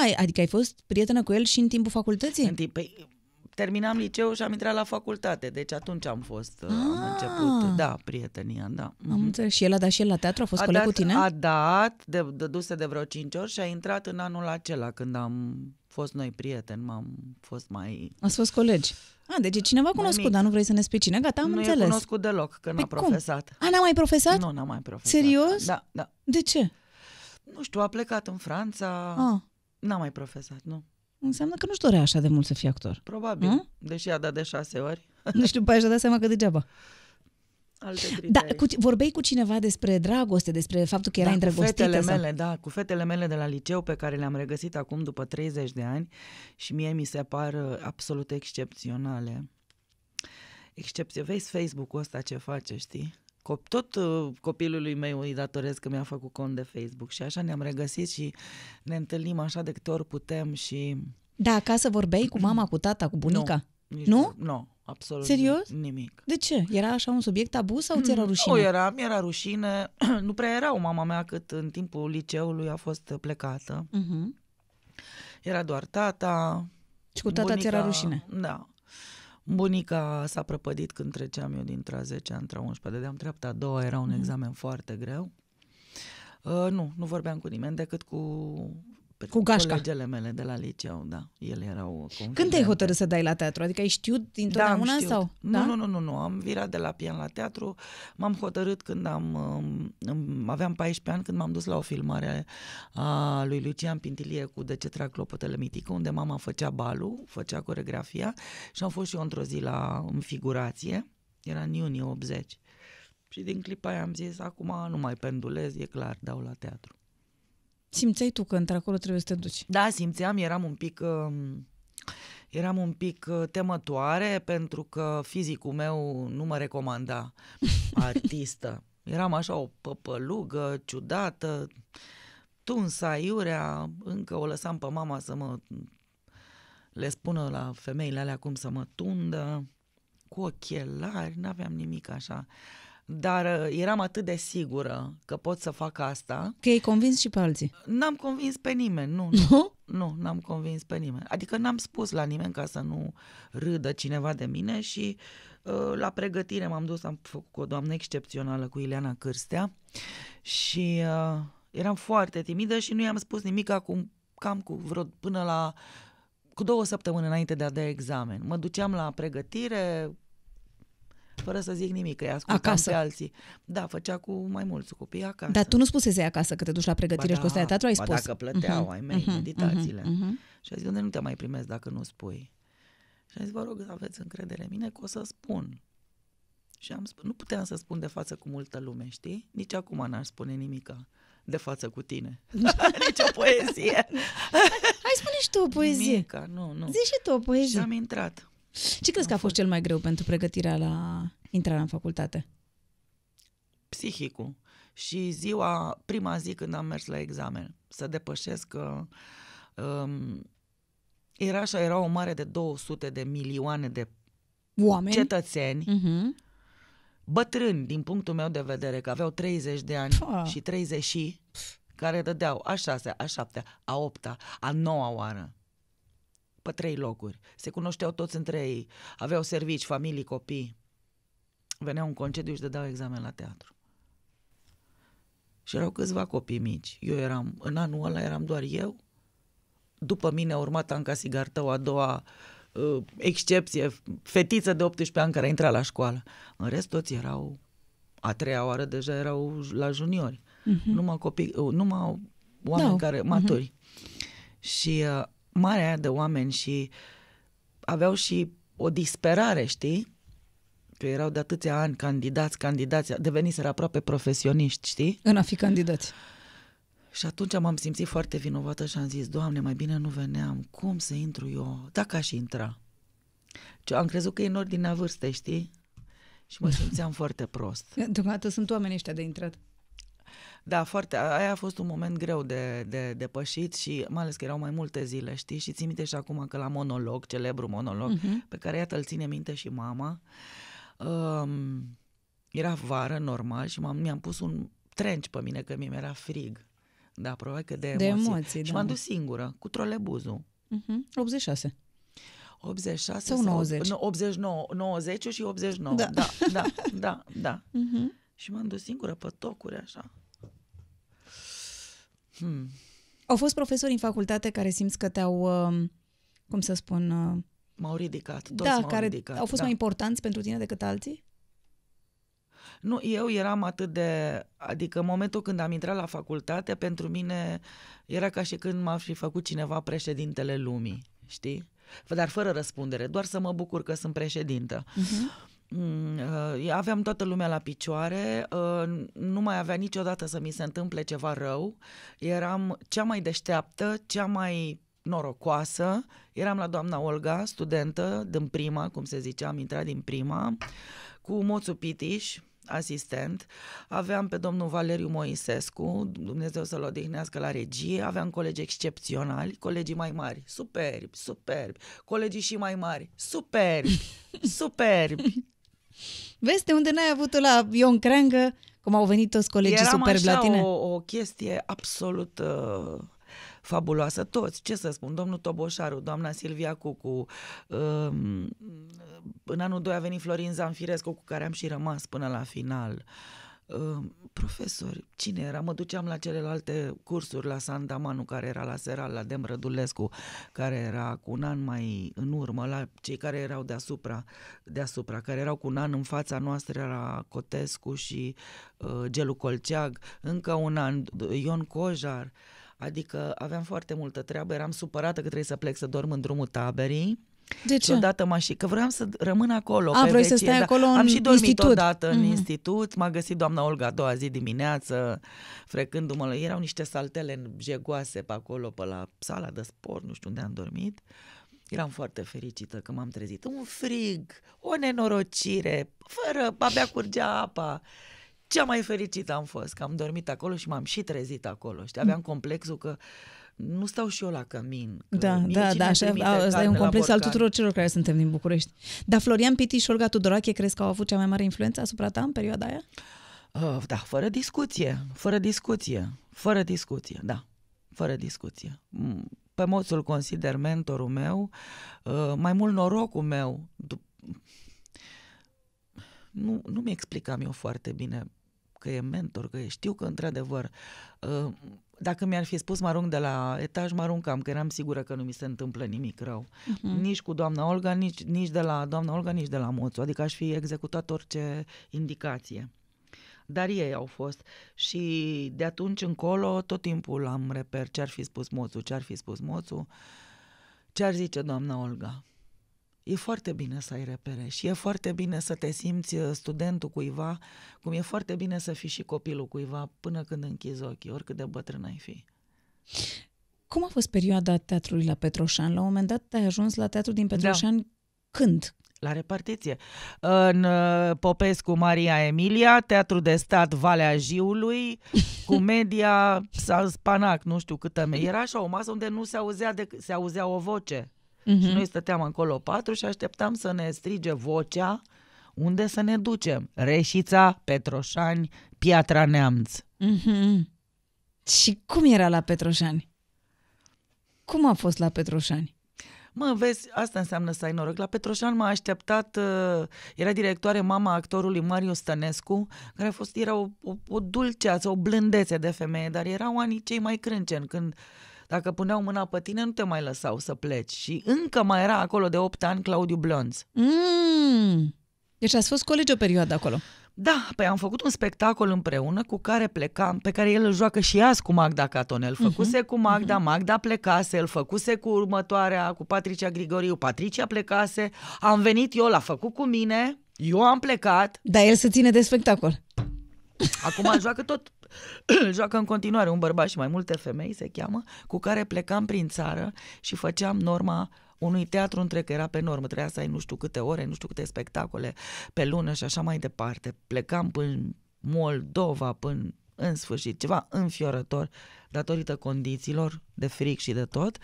Ai, adică ai fost prietenă cu el și în timpul facultății? În timp, păi, terminam liceul și am intrat la facultate, deci atunci am fost, uh, ah. am început, da, prietenia, da. Am mhm. înțeles. Și el a dat și el la teatru, a fost a coleg dat, cu tine? A dat, de, de, duse de vreo cinci ori și a intrat în anul acela când am fost noi prieteni, m-am fost mai... Ați fost colegi. A, ah, deci e cineva cunoscut, dar nu vrei să ne spui cine, gata, am nu înțeles. Nu e cunoscut deloc, că n-a păi profesat. Cum? Ah, a, n-a mai profesat? Nu, n-a mai profesat. Serios? Da, da. De ce? Nu știu, a plecat în Franța, ah. n-a mai profesat, nu. Înseamnă că nu-și dorea așa de mult să fie actor. Probabil, hmm? deși a dat de șase ori. știu, [laughs] deci după aia a dat seama că degeaba. Alte da, cu, vorbeai cu cineva despre dragoste, despre faptul că era da, îndrăgostită? Cu fetele sau... mele, da, cu fetele mele de la liceu pe care le-am regăsit acum după 30 de ani și mie mi se par uh, absolut excepționale. Excepție, vezi Facebook-ul ăsta ce face, știi? tot uh, copilului meu îi datorez că mi-a făcut cont de Facebook și așa ne-am regăsit și ne întâlnim așa de câte ori putem și... Da, acasă vorbeai cu mama, cu tata, cu bunica? Nu? Nu, nu absolut Serios? nimic. De ce? Era așa un subiect tabu sau ți era mm, rușine? Nu, era, mi-era rușine. [clears throat] nu prea era o mama mea cât în timpul liceului a fost plecată. Uh-huh. Era doar tata. Și cu tata bunica, ți era rușine? Da. Bunica s-a prăpădit când treceam eu dintre a 10 între a 11, dădeam treapta a doua, era un mm-hmm. examen foarte greu. Uh, nu, nu vorbeam cu nimeni decât cu cu gașca. colegele mele de la liceu, da. Ele erau Când te-ai hotărât să dai la teatru? Adică ai știut dintotdeauna da, sau? Nu, da? nu, nu, nu, nu, am virat de la pian la teatru. M-am hotărât când am um, aveam 14 ani când m-am dus la o filmare a lui Lucian Pintilie cu De ce trag clopotele mitică, unde mama făcea balul, făcea coregrafia și am fost și eu într-o zi la în figurație. Era în iunie 80. Și din clipa aia am zis, acum nu mai pendulez, e clar, dau la teatru. Simțeai tu că într-acolo trebuie să te duci? Da, simțeam, eram un pic... Uh, eram un pic uh, temătoare pentru că fizicul meu nu mă recomanda [laughs] artistă. Eram așa o păpălugă, ciudată, tunsa, iurea, încă o lăsam pe mama să mă le spună la femeile alea cum să mă tundă, cu ochelari, n-aveam nimic așa. Uh, dar uh, eram atât de sigură că pot să fac asta. Că ai convins și pe alții. N-am convins pe nimeni, [laughs] nu. Nu? Nu, n-am convins pe nimeni. Adică n-am spus la nimeni ca să nu râdă cineva de mine și uh, la pregătire m-am dus, am făcut o doamnă excepțională cu Ileana Cârstea și uh, eram foarte timidă și nu i-am spus nimic acum cam cu vreo până la cu două săptămâni înainte de a da examen. Mă duceam la pregătire, fără să zic nimic, că îi ascultam acasă. pe alții. Da, făcea cu mai mulți copii acasă. Dar tu nu spusezi acasă că te duci la pregătire ba și da, cu de teatru, ai ba spus. dacă plăteau uh-huh, ai mei uh-huh, meditațiile. Uh-huh, uh-huh. Și a zis, unde nu te mai primesc dacă nu spui? Și am zis, vă rog, aveți încredere în mine că o să spun. Și am spus, nu puteam să spun de față cu multă lume, știi? Nici acum n-aș spune nimica de față cu tine. [laughs] [laughs] Nici o poezie. Hai spune și tu o poezie. Nimica, nu, nu. Zici și tu o poezie. Și am intrat. Ce crezi că a fost cel mai greu pentru pregătirea la intrarea în facultate? Psihicul. Și ziua, prima zi când am mers la examen, să depășesc că um, era așa, era o mare de 200 de milioane de oameni, cetățeni, uh-huh. bătrâni din punctul meu de vedere, că aveau 30 de ani Pua. și 30 și, care dădeau a șasea, a șaptea, a opta, a noua oară pe trei locuri. Se cunoșteau toți între ei, aveau servici, familii, copii. Venea un concediu și dădeau examen la teatru. Și erau câțiva copii mici. Eu eram, în anul ăla eram doar eu. După mine a urmat Anca Sigartău, a doua uh, excepție, fetiță de 18 ani care a intrat la școală. În rest toți erau, a treia oară deja erau la juniori. Uh-huh. Numai copii, uh, numai da. oameni da. care, mhm. maturi. Uh-huh. Și uh, mare aia de oameni și aveau și o disperare, știi? Că erau de atâția ani candidați, candidați, deveniseră aproape profesioniști, știi? În a fi candidați. Și atunci m-am simțit foarte vinovată și am zis, Doamne, mai bine nu veneam, cum să intru eu, dacă aș intra? Ce am crezut că e în ordinea vârstei, știi? Și mă simțeam foarte prost. Deocamdată sunt oamenii ăștia de intrat. Da, foarte, aia a fost un moment greu de, de depășit și mai ales că erau mai multe zile, știi? Și ții minte și acum că la monolog, celebru monolog, uh-huh. pe care iată îl ține minte și mama, um, era vară, normal, și m-am, mi-am pus un trenci pe mine, că mi era frig. Da, probabil că de emoții. De emoții și da. m-am dus singură, cu trolebuzul. Uh-huh. 86. 86 sau 90? Sau, 89, 90 și 89. Da, da, da, da. da. Uh-huh. [laughs] Și m-am dus singură pe tocuri, așa. Hmm. Au fost profesori în facultate care simți că te-au, um, cum să spun... Uh, m-au ridicat, toți da, m-au care ridicat. au fost da. mai importanți pentru tine decât alții? Nu, eu eram atât de... Adică în momentul când am intrat la facultate, pentru mine era ca și când m-a fi făcut cineva președintele lumii, știi? Dar fără răspundere, doar să mă bucur că sunt președintă. Uh-huh. Mm, uh, aveam toată lumea la picioare, uh, nu mai avea niciodată să mi se întâmple ceva rău, eram cea mai deșteaptă, cea mai norocoasă, eram la doamna Olga, studentă din prima, cum se zicea, am intrat din prima, cu Moțu Pitiș, asistent, aveam pe domnul Valeriu Moisescu, Dumnezeu să-l odihnească la regie, aveam colegi excepționali, colegii mai mari, superbi, superbi, colegii și mai mari, superbi, [laughs] superbi, Vezi, de unde n-ai avut la Ion Creangă, cum au venit toți colegii Eram superbi așa la tine? O, o chestie absolut uh, fabuloasă. Toți, ce să spun, domnul Toboșaru, doamna Silvia Cucu, uh, în anul 2 a venit Florin Zanfirescu, cu care am și rămas până la final. Uh, Ehm, profesori, cine era? Mă duceam la celelalte cursuri, la Sandamanu, care era la Seral, la Demrădulescu, care era cu un an mai în urmă, la cei care erau deasupra, deasupra care erau cu un an în fața noastră, era Cotescu și uh, Gelu Colceag, încă un an, Ion Cojar, adică aveam foarte multă treabă, eram supărată că trebuie să plec să dorm în drumul taberii, de ce? Odată m și că vreau să rămân acolo. A, pe vrei vecie, să stai da. acolo în Am și dormit institut. odată în mm-hmm. institut. M-a găsit doamna Olga a doua zi dimineață, frecându-mă. Erau niște saltele jegoase pe acolo, pe la sala de sport, nu știu unde am dormit. Eram foarte fericită că m-am trezit. Un frig, o nenorocire, fără, abia curgea apa. Cea mai fericită am fost că am dormit acolo și m-am și trezit acolo. Știi? Aveam mm. complexul că nu stau și eu la cămin. da, da, da, așa, asta e un complex al tuturor celor care suntem din București. Dar Florian Piti și Olga Tudorache crezi că au avut cea mai mare influență asupra ta în perioada aia? Uh, da, fără discuție, fără discuție, fără discuție, da, fără discuție. Mm, pe moțul consider mentorul meu, uh, mai mult norocul meu. Nu, nu mi explicam eu foarte bine că e mentor, că e, știu că într-adevăr uh, dacă mi-ar fi spus mă arunc de la etaj, mă aruncam, că eram sigură că nu mi se întâmplă nimic rău. Uh-huh. Nici cu doamna Olga, nici, nici de la doamna Olga, nici de la moțu. Adică aș fi executat orice indicație. Dar ei au fost și de atunci încolo tot timpul am reper ce ar fi spus moțu, ce ar fi spus moțu, ce ar zice doamna Olga. E foarte bine să ai repere și e foarte bine să te simți uh, studentul cuiva, cum e foarte bine să fii și copilul cuiva până când închizi ochii, oricât de bătrân ai fi. Cum a fost perioada teatrului la Petroșan? La un moment dat ai ajuns la teatru din da. Petroșan da. când? La repartiție. În uh, Popescu Maria Emilia, Teatru de Stat Valea Jiului, Comedia [laughs] sau Spanac, nu știu câtă mea. Era așa o masă unde nu se auzea, de, se auzea o voce. Uh-huh. Și noi mhm. stăteam acolo patru și așteptam să ne strige vocea unde să ne ducem. Reșița, Petroșani, Piatra Neamț. Uh-huh. Și cum era la Petroșani? Cum a fost la Petroșani? Mă, vezi, asta înseamnă să ai noroc. La Petroșan m-a așteptat, uh, era directoare mama actorului Mario Stănescu, care a fost, era o, o, o dulceață, o blândețe de femeie, dar erau anii cei mai crânceni, când uh, dacă puneau mâna pe tine, nu te mai lăsau să pleci. Și încă mai era acolo de 8 ani Claudiu Blonț. Mm. Deci ați fost colegi o perioadă acolo. Da, păi am făcut un spectacol împreună cu care plecam, pe care el îl joacă și azi cu Magda Catonel. Făcuse uh-huh. cu Magda, uh-huh. Magda plecase, îl făcuse cu următoarea, cu Patricia Grigoriu, Patricia plecase, am venit eu, l-a făcut cu mine, eu am plecat. Dar el se ține de spectacol. Acum joacă tot, [clears throat] joacă în continuare un bărbat și mai multe femei, se cheamă, cu care plecam prin țară și făceam norma unui teatru între că era pe normă, trebuia să ai nu știu câte ore, nu știu câte spectacole pe lună și așa mai departe. Plecam până Moldova, până în sfârșit, ceva înfiorător datorită condițiilor de fric și de tot.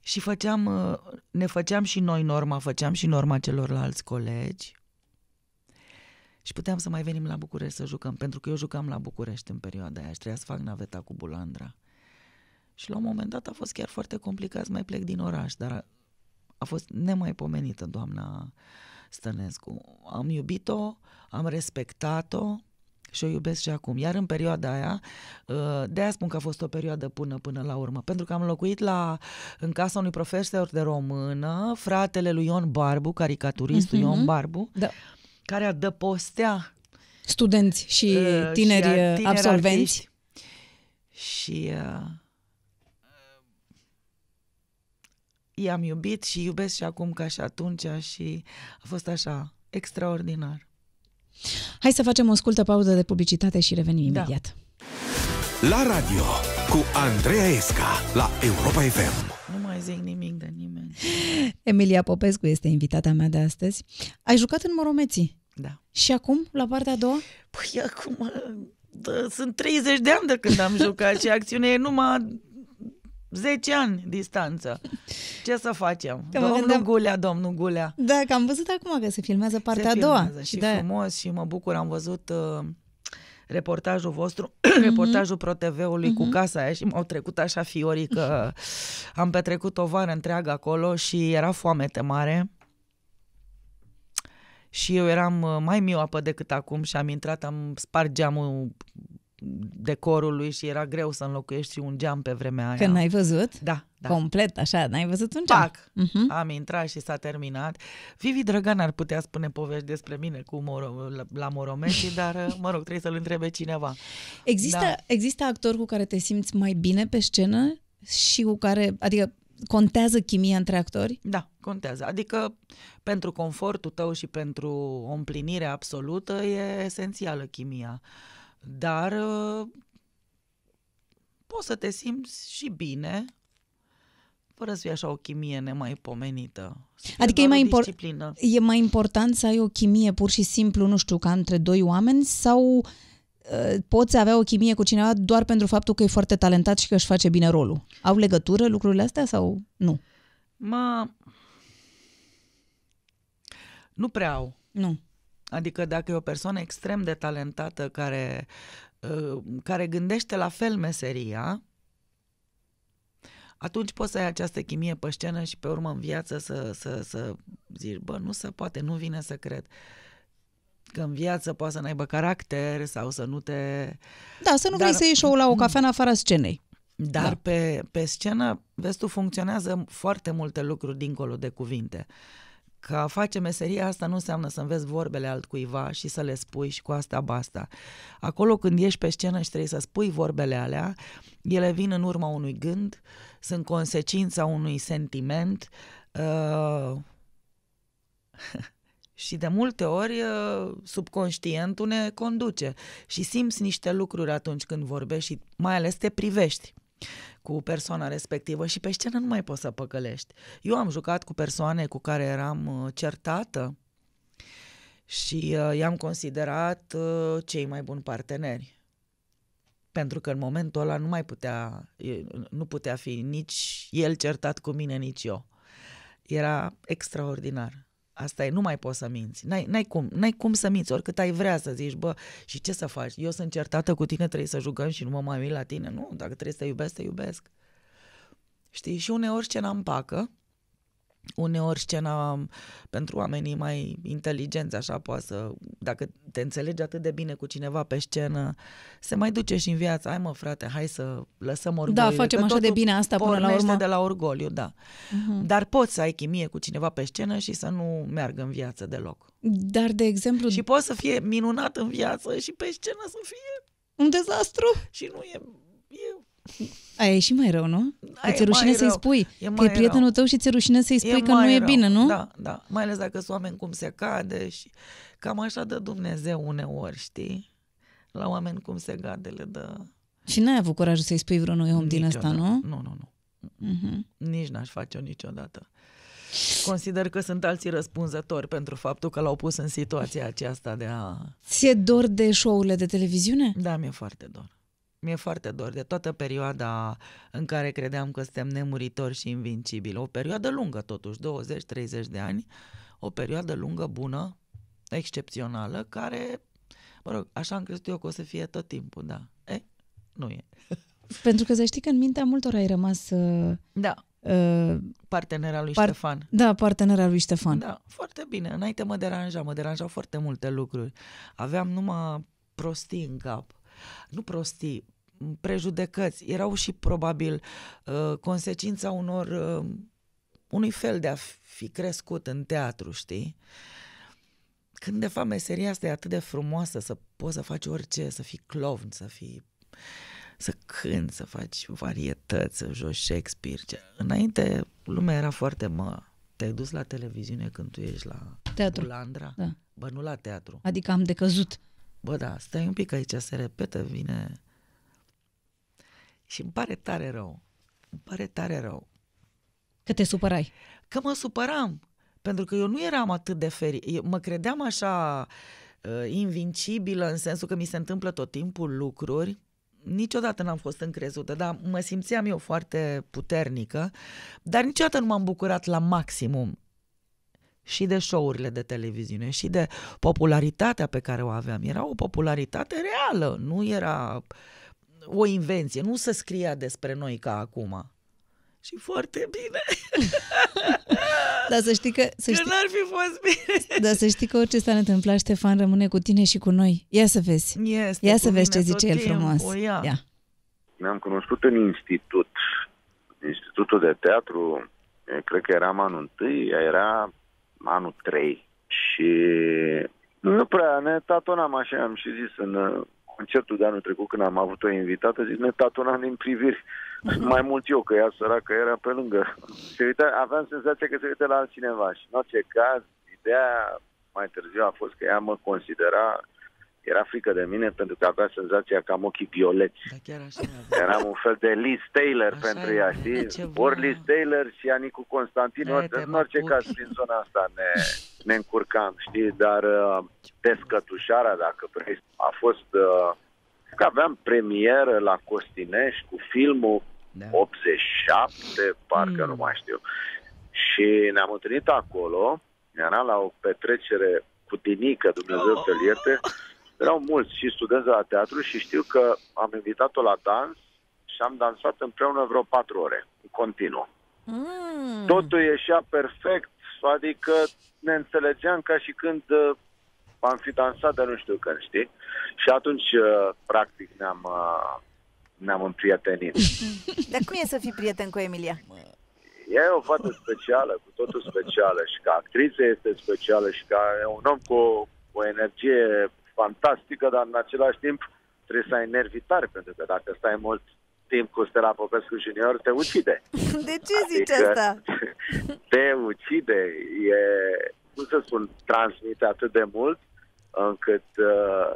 Și făceam, uh, ne făceam și noi norma, făceam și norma celorlalți colegi, și puteam să mai venim la București să jucăm, pentru că eu jucam la București în perioada aia și trebuia să fac naveta cu Bulandra. Și la un moment dat a fost chiar foarte complicat să mai plec din oraș, dar a, a fost nemaipomenită doamna Stănescu. Am iubit-o, am respectat-o și o iubesc și acum. Iar în perioada aia, ă, de aia spun că a fost o perioadă până până la urmă, pentru că am locuit la, în casa unui profesor de română, fratele lui Ion Barbu, caricaturistul uh-huh. Ion Barbu, da care adăpostea studenți și uh, tineri, uh, și tineri absolvenți. Și uh, i-am iubit și iubesc și acum ca și atunci și a fost așa extraordinar. Hai să facem o scurtă pauză de publicitate și revenim da. imediat. La radio cu Andreea Esca la Europa FM. Nu mai zic nimic de nimic. [laughs] Emilia Popescu este invitata mea de astăzi. Ai jucat în Moromeții. Da. Și acum, la partea a doua? Păi acum, da, sunt 30 de ani de când am jucat și acțiunea e numai 10 ani distanță. Ce să facem? Că domnul gândeam... Gulea, domnul Gulea. Da, că am văzut acum că se filmează partea se a doua. Și da. frumos și mă bucur, am văzut... Uh, reportajul vostru, mm-hmm. [clears throat] reportajul ProTV-ului mm-hmm. cu mhm. casa aia și m-au trecut așa fiorii că [laughs] am petrecut o vară întreagă acolo și era foamete mare. Și eu eram uh, mai mioapă decât acum și am intrat, am spart geamul decorului și era greu să înlocuiești și un geam pe vremea aia. Că n-ai văzut? Da. da. Complet așa, n-ai văzut un geam? Pac, uh-huh. am intrat și s-a terminat. Vivi Drăgan ar putea spune povești despre mine cu moro- la, la [laughs] dar mă rog, trebuie să-l întrebe cineva. Există, da. există actor cu care te simți mai bine pe scenă și cu care, adică contează chimia între actori? Da, contează. Adică pentru confortul tău și pentru o împlinire absolută e esențială chimia. Uh, dar uh, poți să te simți și bine fără să fie așa o chimie nemaipomenită. Adică e mai, impor- e mai important să ai o chimie pur și simplu, nu știu, ca între doi oameni sau uh, poți avea o chimie cu cineva doar pentru faptul că e foarte talentat și că își face bine rolul. Au legătură lucrurile astea sau nu? Mă... Nu prea au. Nu. Adică dacă e o persoană extrem de talentată care, uh, care gândește la fel meseria, atunci poți să ai această chimie pe scenă și pe urmă în viață să, să, să zici, bă, nu se poate, nu vine să cred. Că în viață poate să n-aibă caracter sau să nu te... Da, să nu Dar... vrei să iei la o mm. cafea în afara scenei. Dar da. pe, pe scenă, vezi tu, funcționează foarte multe lucruri dincolo de cuvinte. Uh, că a face meseria asta nu înseamnă să înveți vorbele altcuiva și să le spui și cu asta basta. Acolo când ești pe scenă și trebuie să spui vorbele alea, ele vin în urma unui gând, sunt consecința unui sentiment uh, [laughs] și de multe ori uh, subconștientul ne conduce și simți niște lucruri atunci când vorbești și mai ales te privești cu persoana respectivă și pe scenă nu mai poți să păcălești. Eu am jucat cu persoane cu care eram uh, certată și uh, i-am considerat uh, cei mai buni parteneri. Pentru că în momentul ăla nu mai putea, nu putea fi nici el certat cu mine, nici eu. Era extraordinar. Asta e, nu mai poți să minți. N-ai, n-ai cum, n-ai cum să minți, oricât ai vrea să zici, bă, și ce să faci? Eu sunt certată cu tine, trebuie să jucăm și nu mă mai uit la tine. Nu, dacă trebuie să te iubesc, te iubesc. Știi, și uneori ce n-am pacă, uneori scena um, pentru oamenii mai inteligenți, așa poate să, dacă te înțelegi atât de bine cu cineva pe scenă, se mai duce și în viață, hai mă frate, hai să lăsăm orgoliu. Da, facem că așa de bine asta până la urmă. de la orgoliu, da. Uh-huh. Dar poți să ai chimie cu cineva pe scenă și să nu meargă în viață deloc. Dar, de exemplu... Și poți să fie minunat în viață și pe scenă să fie... Un dezastru? Și nu e... e Aia e și mai rău, nu? Că ți-e rușine să-i spui. E că e prietenul rău. tău și ți-e rușine să-i spui e că nu e rău. bine, nu? Da, da. Mai ales dacă sunt oameni cum se cade și cam așa dă Dumnezeu uneori, știi? La oameni cum se cade le dă... Și n-ai avut curajul să-i spui vreunui om niciodată. din asta, nu? Nu, nu, nu. Uh-huh. Nici n-aș face-o niciodată. Consider că sunt alții răspunzători pentru faptul că l-au pus în situația aceasta de a... Ți-e dor de show-urile de televiziune? Da, mi-e foarte dor. Mi-e foarte dor de toată perioada în care credeam că suntem nemuritori și invincibili. O perioadă lungă, totuși, 20-30 de ani, o perioadă lungă, bună, excepțională, care, mă rog, așa am crezut eu că o să fie tot timpul, da. E, nu e. [laughs] Pentru că să știi că în mintea multor ai rămas... Uh, da. Uh, partenera lui par- Ștefan. Da, partenera lui Ștefan. Da, foarte bine. Înainte mă deranja, mă deranjau foarte multe lucruri. Aveam numai prostii în cap. Nu prostii, prejudecăți, erau și probabil uh, consecința unor uh, unui fel de a fi crescut în teatru, știi? Când de fapt meseria asta e atât de frumoasă să poți să faci orice, să fii clown, să fii să cânt, să faci varietăți, să joci Shakespeare. Ce... Înainte lumea era foarte mă, te-ai dus la televiziune când tu ești la teatru. Landra, Da. Bă, nu la teatru. Adică am decăzut. Bă, da, stai un pic aici, se repetă, vine și îmi pare tare rău. Îmi pare tare rău. Că te supărai. Că mă supăram. Pentru că eu nu eram atât de fericit. Mă credeam așa uh, invincibilă în sensul că mi se întâmplă tot timpul lucruri. Niciodată n-am fost încrezută, dar mă simțeam eu foarte puternică, dar niciodată nu m-am bucurat la maximum și de show-urile de televiziune și de popularitatea pe care o aveam. Era o popularitate reală, nu era uh, o invenție, nu să scria despre noi ca acum. Și foarte bine. [laughs] Dar să știi că... Să că știi, n-ar fi fost bine. Dar să știi că orice s-ar întâmpla, Ștefan rămâne cu tine și cu noi. Ia să vezi. Este ia să vezi ce zice el frumos. ia. Ia. Ne-am cunoscut în institut. Institutul de teatru, cred că eram anul întâi, era anul 3. Și nu prea ne tatonam așa, am și zis în concertul de anul trecut, când am avut o invitată, zic, ne tatunam din priviri. Mai mult eu, că ea săracă era pe lângă. Se uita, aveam senzația că se uită la altcineva și în orice caz, ideea mai târziu a fost că ea mă considera era frică de mine pentru că avea senzația că am ochii violeți. Da, chiar așa, da. Eram un fel de Liz Taylor așa pentru ea, știi? Ori Liz Taylor și Anicu Constantin, ori, în orice caz prin zona asta ne, ne încurcam, știi? Dar uh, descătușarea, dacă vrei, a fost... Uh, că aveam premieră la Costinești cu filmul da. 87, parcă mm. nu mai știu. Și ne-am întâlnit acolo, era la o petrecere cu tinică, Dumnezeu să-l ierte, erau mulți și studenți la teatru și știu că am invitat-o la dans și am dansat împreună vreo patru ore, în continuu. Mm. Totul ieșea perfect, adică ne înțelegeam ca și când uh, am fi dansat de nu știu când, știi? Și atunci, uh, practic, ne-am, uh, ne-am împrietenit. [laughs] Dar cum e să fii prieten cu Emilia? Ea e o fată specială, cu totul specială și ca actriță este specială și ca e un om cu o energie fantastică, dar în același timp trebuie să ai nervi tari, pentru că dacă stai mult timp cu Stella Popescu Junior, te ucide. [laughs] De ce adică zici asta? [laughs] Te ucide. E, cum să spun, transmite atât de mult încât uh,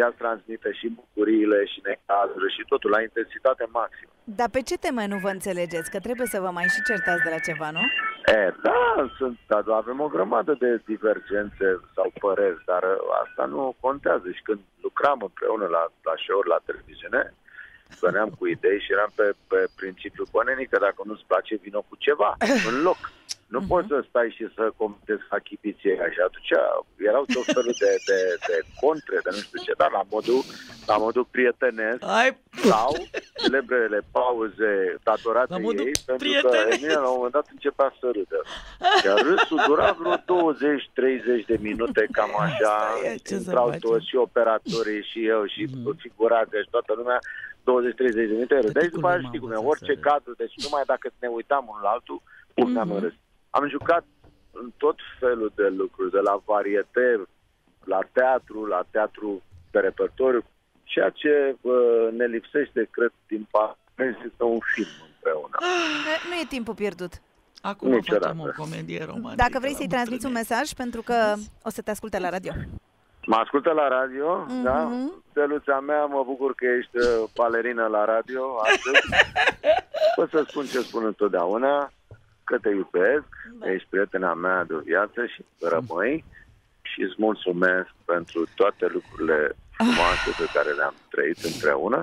ea transmite și bucuriile și necazurile și totul la intensitate maximă. Dar pe ce teme nu vă înțelegeți? Că trebuie să vă mai și certați de la ceva, nu? E, da, sunt, dar avem o grămadă de divergențe sau păreri, dar uh, asta nu contează. Și când lucram împreună la, la show la televiziune, veneam cu idei și eram pe, pe principiul Coneni că dacă nu-ți place, vină cu ceva [laughs] în loc. Nu uh-huh. poți să stai și să comentezi achiziție așa. atunci erau tot felul de, de, de contre, de nu știu ce, dar la modul, la modul prietenesc Ai... sau celebrele pauze datorate la ei, pentru prietenesc. că Emil la un moment dat începea să râdă. Iar râsul dura vreo 20-30 de minute, cam așa, e, intrau toți și operatorii și eu și mm. figurația și deci toată lumea, 20-30 de minute râdeai, după aia știi cum e, orice cadru, deci numai dacă ne uitam unul la altul, pur mm-hmm. am râs. Am jucat în tot felul de lucruri, de la variete, la teatru, la teatru de repertoriu. Ceea ce uh, ne lipsește, cred, din partea este un film împreună. Ah. Nu e timpul pierdut. Acum Niciodată. facem o comedie romantică. Dacă vrei să-i transmiți un mesaj, pentru că o să te asculte la radio. Mă ascultă la radio, mm-hmm. da? Steluța mea, mă bucur că ești uh, balerină la radio astăzi. [laughs] Pot să spun ce spun întotdeauna că te iubesc, da. ești prietena mea de viață și rămâi și îți mulțumesc pentru toate lucrurile frumoase pe care le-am trăit împreună,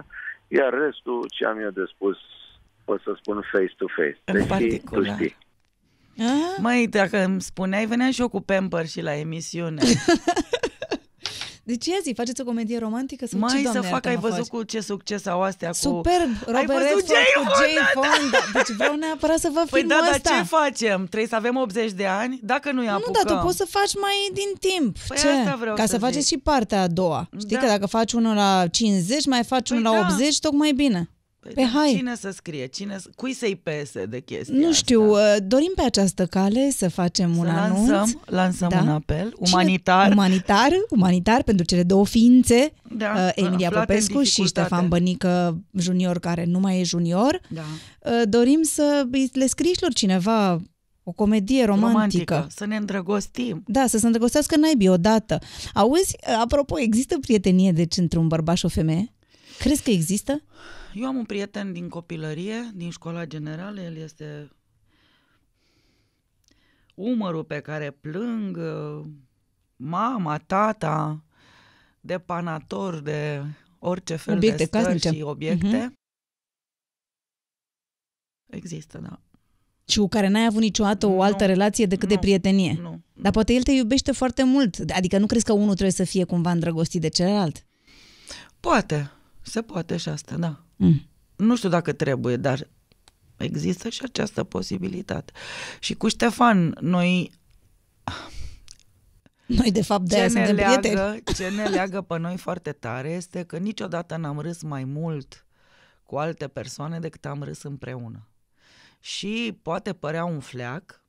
iar restul ce am eu de spus o să spun face-to-face. În deci, particular. tu știi. Măi, dacă îmi spuneai, veneam și eu cu Pamper și la emisiune. [laughs] De ce zi? Faceți o comedie romantică? Sau Mai ce, să fac, ai văzut faci? cu ce succes au astea cu... Superb! Robert ai văzut Jay cu Jay Fonda! Deci vreau neapărat să vă păi filmul da, dar ce facem? Trebuie să avem 80 de ani? Dacă nu-i apucăm... Nu, dar tu poți să faci mai din timp. Păi ce? asta vreau Ca să, să faceți și partea a doua. Știi da. că dacă faci unul la 50, mai faci păi unul da. la 80, tocmai bine. Pe păi păi da, hai. Cine să scrie? Cine să... Cui să-i pese de chestia Nu știu, asta? Ă, dorim pe această cale să facem să un lansăm, anunț. Lansăm da? un apel umanitar. Cine? Umanitar, umanitar pentru cele două ființe, da, uh, Emilia Popescu și Ștefan Bănică junior, care nu mai e junior. Da. Uh, dorim să le scrii lor cineva o comedie romantică. romantică. Să ne îndrăgostim. Da, să se îndrăgostească naibii odată. Auzi, apropo, există prietenie deci între un bărbat și o femeie? Crezi că există? Eu am un prieten din copilărie, din școala generală, el este umărul pe care plâng, uh, mama, tata, de panator, de orice fel obiecte de stări casnice. și obiecte. Uh-huh. Există, da. Și cu care n-ai avut niciodată o altă nu, relație decât nu, de prietenie. Nu, nu. Dar poate el te iubește foarte mult. Adică nu crezi că unul trebuie să fie cumva îndrăgostit de celălalt? Poate. Se poate și asta, da. Mm. Nu știu dacă trebuie, dar există și această posibilitate. Și cu Ștefan, noi... Noi, de fapt, de ce ne, leagă, prieteni. ce ne leagă pe noi foarte tare este că niciodată n-am râs mai mult cu alte persoane decât am râs împreună. Și poate părea un fleac,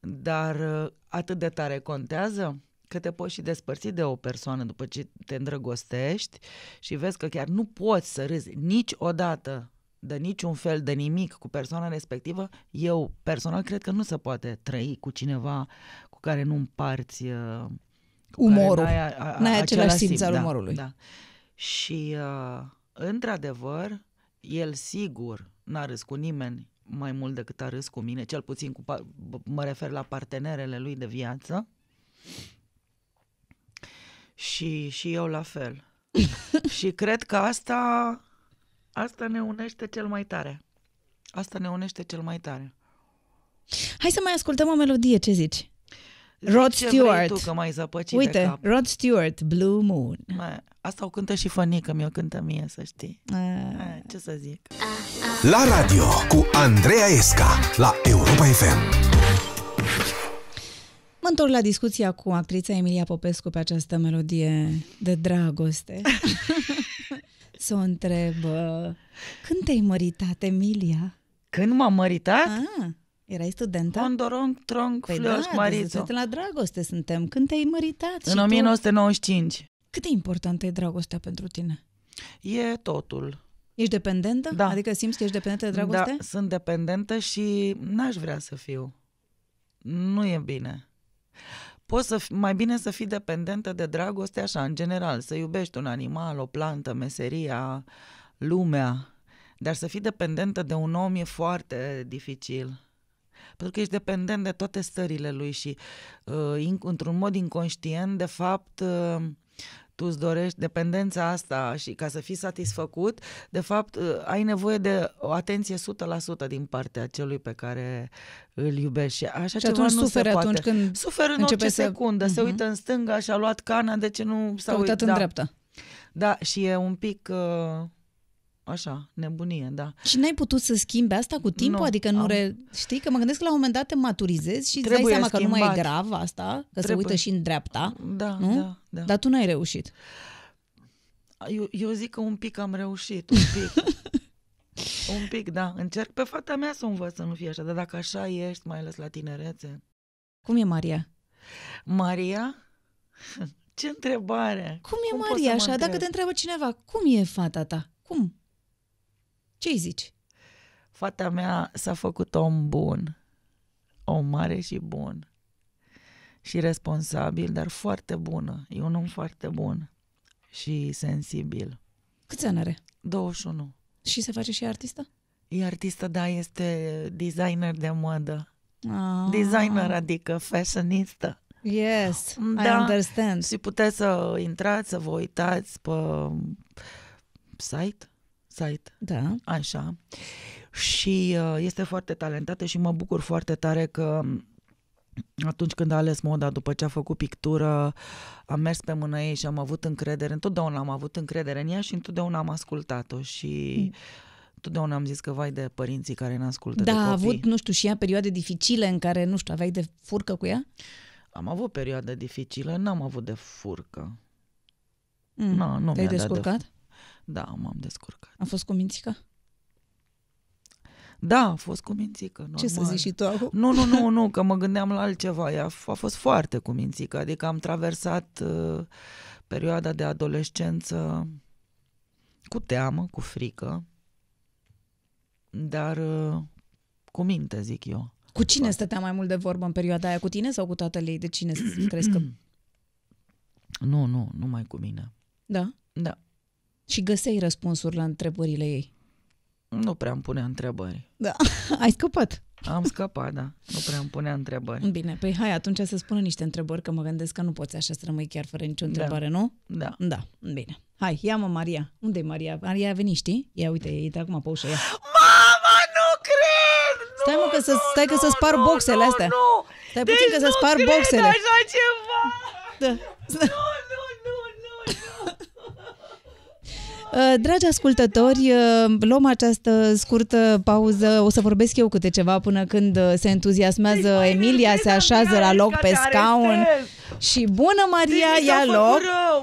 dar uh, atât de tare contează că te poți și despărți de o persoană după ce te îndrăgostești și vezi că chiar nu poți să râzi niciodată de niciun fel de nimic cu persoana respectivă, eu personal cred că nu se poate trăi cu cineva cu care nu împarți uh, cu umorul. N-ai, a, a, n-ai același simț, simț al da, umorului. Da. Și, uh, într-adevăr, el sigur n-a râs cu nimeni mai mult decât a râs cu mine, cel puțin cu, mă refer la partenerele lui de viață. Și, și eu la fel. [laughs] și cred că asta, asta ne unește cel mai tare. Asta ne unește cel mai tare. Hai să mai ascultăm o melodie, ce zici? Rod ce Stewart. tu că mai zăpăcit Uite, cap. Rod Stewart, Blue Moon. Asta o cântă și fănică, mi-o cântă mie, să știi. A... A, ce să zic? La radio cu Andreea Esca la Europa FM întorc la discuția cu actrița Emilia Popescu pe această melodie de dragoste. [laughs] să o întreb, uh, când te-ai măritat, Emilia? Când m-am măritat? Ah, erai studentă? Condorong, tronc păi flăș, da, marito. la dragoste suntem. Când te-ai măritat? În 1995. Tu? Cât de importantă e dragostea pentru tine? E totul. Ești dependentă? Da. Adică simți că ești dependentă de da, dragoste? Da, sunt dependentă și n-aș vrea să fiu. Nu e bine. Poți să fi, mai bine să fii dependentă de dragoste așa, în general, să iubești un animal, o plantă, meseria, lumea, dar să fii dependentă de un om e foarte dificil. Pentru că ești dependent de toate stările lui și uh, într-un mod inconștient, de fapt, uh, tu îți dorești dependența asta și ca să fii satisfăcut, de fapt uh, ai nevoie de o atenție 100% din partea celui pe care îl iubești. Și așa și ceva nu suferi se poate. atunci când suferi în orice să... secundă, uh-huh. se mhm. uită în stânga și a luat cana, de ce nu s-a uitat uit, în da. dreapta. Da, și e un pic... Uh, așa, nebunie, da. Și n-ai putut să schimbi asta cu timpul? Nu, adică nu am... re... Știi că mă gândesc că la un moment dat te maturizezi și îți dai seama schimbat. că nu mai e grav asta, că Trebuie. se uită și în dreapta. Da, nu? da, da. Dar tu n-ai reușit. Eu, eu zic că un pic am reușit, un pic. [laughs] un pic, da. Încerc pe fata mea să o învăț să nu fie așa, dar dacă așa ești, mai ales la tinerețe. Cum e Maria? Maria? [laughs] Ce întrebare! Cum e cum Maria așa? Dacă te întreabă cineva, cum e fata ta? Cum? Ce-i zici? Fata mea s-a făcut om bun, om mare și bun și responsabil, dar foarte bună. E un om foarte bun și sensibil. Câți ani are? 21. Și se face și artistă? E artistă, da, este designer de modă. Ah. Designer, adică fashionistă. Yes, da. I understand. Și puteți să intrați, să vă uitați pe site site. Da. Așa. Și uh, este foarte talentată și mă bucur foarte tare că mm, atunci când a ales moda, după ce a făcut pictură, am mers pe mână ei și am avut încredere, întotdeauna am avut încredere în ea și întotdeauna am ascultat-o și mm. Totdeauna am zis că vai de părinții care ne ascultă Da, de copii. a avut, nu știu, și ea perioade dificile în care, nu știu, aveai de furcă cu ea? Am avut perioade dificile, n-am avut de furcă. Mm. Na, nu mi-a descurcat? De... Da, m-am descurcat. A fost cu mințică? Da, a fost cu mințică. Normal. Ce să zici și tu acum? Nu, nu, nu, nu, că mă gândeam la altceva. Ea a fost foarte cu mințică. Adică am traversat uh, perioada de adolescență cu teamă, cu frică, dar uh, cu minte, zic eu. Cu cine Poate. stătea mai mult de vorbă în perioada aia? Cu tine sau cu tatăl ei? De cine crezi că... [clears throat] Nu, nu, numai cu mine. Da? Da și găseai răspunsuri la întrebările ei. Nu prea îmi punea întrebări. Da, [laughs] ai scăpat. Am scăpat, da. Nu prea îmi punea întrebări. Bine, păi hai atunci să spună niște întrebări, că mă gândesc că nu poți așa să rămâi chiar fără nicio da. întrebare, da. nu? Da. Da, bine. Hai, ia-mă Maria. unde e Maria? Maria a venit, știi? Ia uite, e acum pe ușă, ia. Mama, nu cred! Nu, stai mă că nu, să, stai nu, că să spar boxele astea. Nu, nu. Stai puțin deci că să deci spar boxele. Deci nu cred așa ceva! Da. Nu, Uh, dragi ascultători, uh, luăm această scurtă pauză. O să vorbesc eu câte ceva până când uh, se entuziasmează păi, Emilia, se așează la loc pe scaun. Și bună Maria, ia loc.